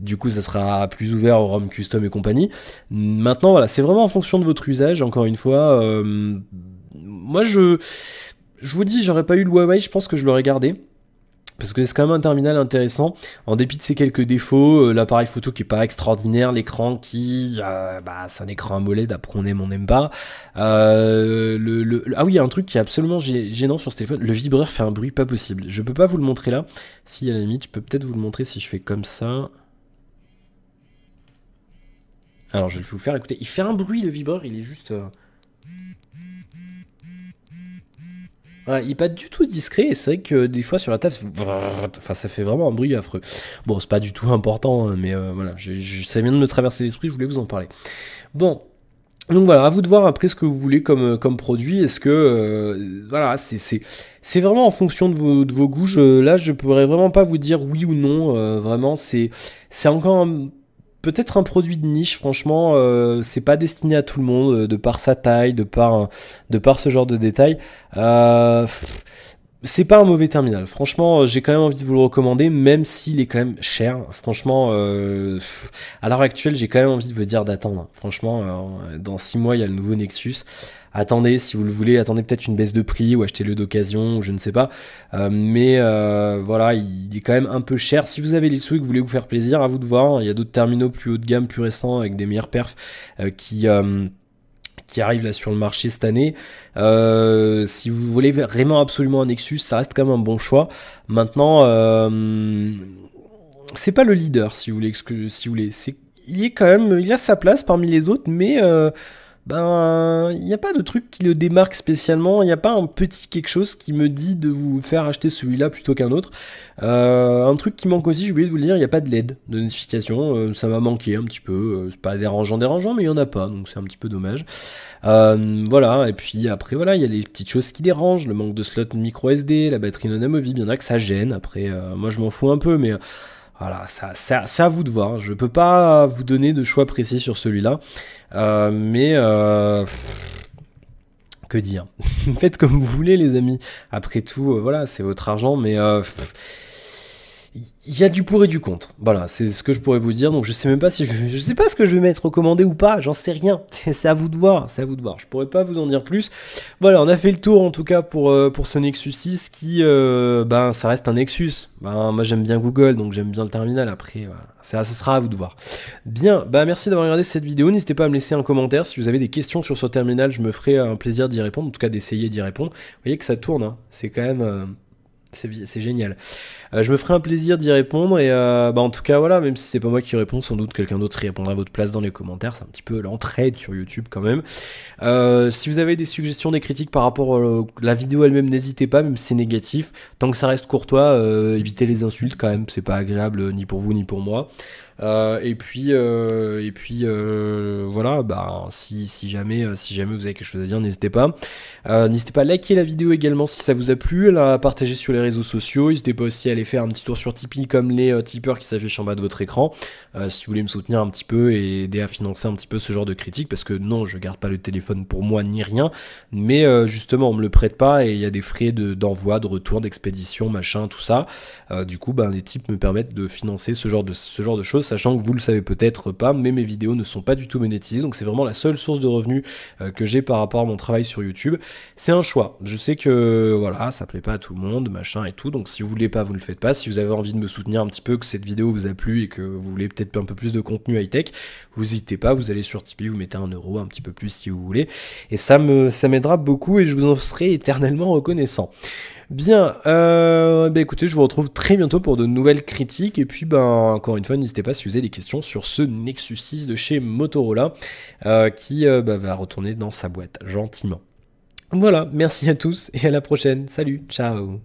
Du coup, ça sera plus ouvert au ROM custom et compagnie. Maintenant, voilà, c'est vraiment en fonction de votre usage, encore une fois. Euh, moi, je, je vous dis, j'aurais pas eu le Huawei, je pense que je l'aurais gardé parce que c'est quand même un terminal intéressant, en dépit de ses quelques défauts, euh, l'appareil photo qui est pas extraordinaire, l'écran qui, euh, bah, c'est un écran AMOLED, après on aime, on n'aime pas. ah oui, il y a un truc qui est absolument gênant sur ce téléphone, le vibreur fait un bruit pas possible. Je peux pas vous le montrer là, si à la limite, je peux peut-être vous le montrer si je fais comme ça. Alors je vais vous faire écouter. Il fait un bruit le vibreur, il est juste... Euh, il n'est pas du tout discret et c'est vrai que des fois sur la table, enfin, ça fait vraiment un bruit affreux. Bon, c'est pas du tout important, hein, mais euh, voilà, ça vient de me traverser l'esprit, je voulais vous en parler. Bon, donc voilà, à vous de voir après ce que vous voulez comme, euh, comme produit. Est-ce que. voilà, c'est vraiment en fonction de vos, goûts. là, je pourrais vraiment pas vous dire oui ou non. vraiment, c'est encore peut-être un produit de niche, franchement, euh, c'est pas destiné à tout le monde, euh, de par sa taille, de par, de par ce genre de détails. Euh, c'est pas un mauvais terminal, franchement, j'ai quand même envie de vous le recommander, même s'il est quand même cher. Franchement, à l'heure actuelle, j'ai quand même envie de vous dire d'attendre. Franchement, dans 6 mois, il y a le nouveau Nexus attendez si vous le voulez, attendez peut-être une baisse de prix ou achetez-le d'occasion, je ne sais pas. Euh, mais euh, voilà, il est quand même un peu cher. Si vous avez les sous et que vous voulez vous faire plaisir, à vous de voir. Il y a d'autres terminaux plus haut de gamme, plus récents, avec des meilleurs perfs euh, qui qui arrivent là sur le marché cette année. si vous voulez vraiment absolument un Nexus, ça reste quand même un bon choix. Maintenant, c'est pas le leader, si vous voulez, si vous voulez. il est quand même, il a sa place parmi les autres, mais ben, il n'y a pas de truc qui le démarque spécialement, il n'y a pas un petit quelque chose qui me dit de vous faire acheter celui-là plutôt qu'un autre. Euh, un truc qui manque aussi, j'ai oublié de vous le dire, il n'y a pas de LED de notification, euh, ça m'a manqué un petit peu, euh, c'est pas dérangeant dérangeant, mais il n'y en a pas, donc c'est un petit peu dommage. voilà, et puis après, voilà, il y a les petites choses qui dérangent, le manque de slot micro SD, la batterie non amovible, il y en a que ça gêne, après, moi je m'en fous un peu, mais... Voilà, ça, ça, ça à vous de voir. Hein. Je ne peux pas vous donner de choix précis sur celui-là. Euh, mais euh, que dire Faites comme vous voulez, les amis. Après tout, euh, voilà, c'est votre argent, mais il y a du pour et du contre. Voilà, c'est ce que je pourrais vous dire. Donc je sais même pas si je, je sais pas ce que je vais mettre recommandé ou pas. J'en sais rien. C'est à vous de voir. C'est à vous de voir. Je pourrais pas vous en dire plus. Voilà, on a fait le tour en tout cas pour euh, pour ce Nexus 6 qui euh, ben ça reste un Nexus. Ben moi j'aime bien Google donc j'aime bien le terminal. Après voilà, ça, sera à vous de voir. Bien, bah merci d'avoir regardé cette vidéo. N'hésitez pas à me laisser un commentaire si vous avez des questions sur ce terminal. Je me ferai euh, un plaisir d'y répondre. En tout cas d'essayer d'y répondre. Vous voyez que ça tourne. Hein. C'est quand même c'est génial. Euh, je me ferai un plaisir d'y répondre et euh, bah, en tout cas voilà, même si c'est pas moi qui réponds, sans doute quelqu'un d'autre y répondra à votre place dans les commentaires. C'est un petit peu l'entraide sur YouTube quand même. Euh, si vous avez des suggestions, des critiques par rapport à la vidéo elle-même, n'hésitez pas, même si c'est négatif. Tant que ça reste courtois, évitez les insultes quand même, c'est pas agréable ni pour vous ni pour moi. Euh, et puis, euh, et puis euh, voilà, bah, si, si, jamais, si jamais vous avez quelque chose à dire, n'hésitez pas. n'hésitez pas à liker la vidéo également si ça vous a plu, à la partager sur les réseaux sociaux. N'hésitez pas aussi à aller faire un petit tour sur Tipeee comme les tipeurs qui s'affichent en bas de votre écran. si vous voulez me soutenir un petit peu et aider à financer un petit peu ce genre de critique, parce que non, je garde pas le téléphone pour moi ni rien, mais justement, on me le prête pas et il y a des frais d'envoi, de, retour, d'expédition, machin, tout ça. du coup, ben les tips me permettent de financer ce genre de, ce genre de choses sachant que vous le savez peut-être pas, mais mes vidéos ne sont pas du tout monétisées, donc c'est vraiment la seule source de revenus euh, que j'ai par rapport à mon travail sur YouTube. C'est un choix. Je sais que voilà, ça plaît pas à tout le monde, machin et tout, donc si vous voulez pas, vous ne le faites pas. Si vous avez envie de me soutenir un petit peu, que cette vidéo vous a plu et que vous voulez peut-être un peu plus de contenu high-tech, vous n'hésitez pas, vous allez sur Tipeee, vous mettez un euro, un petit peu plus si vous voulez, et ça me ça m'aidera beaucoup et je vous en serai éternellement reconnaissant. Bien, euh, bah écoutez, je vous retrouve très bientôt pour de nouvelles critiques. Et puis, ben, encore une fois, n'hésitez pas à vous avez des questions sur ce Nexus 6 de chez Motorola euh, qui euh, bah, va retourner dans sa boîte gentiment. Voilà, merci à tous et à la prochaine. Salut, ciao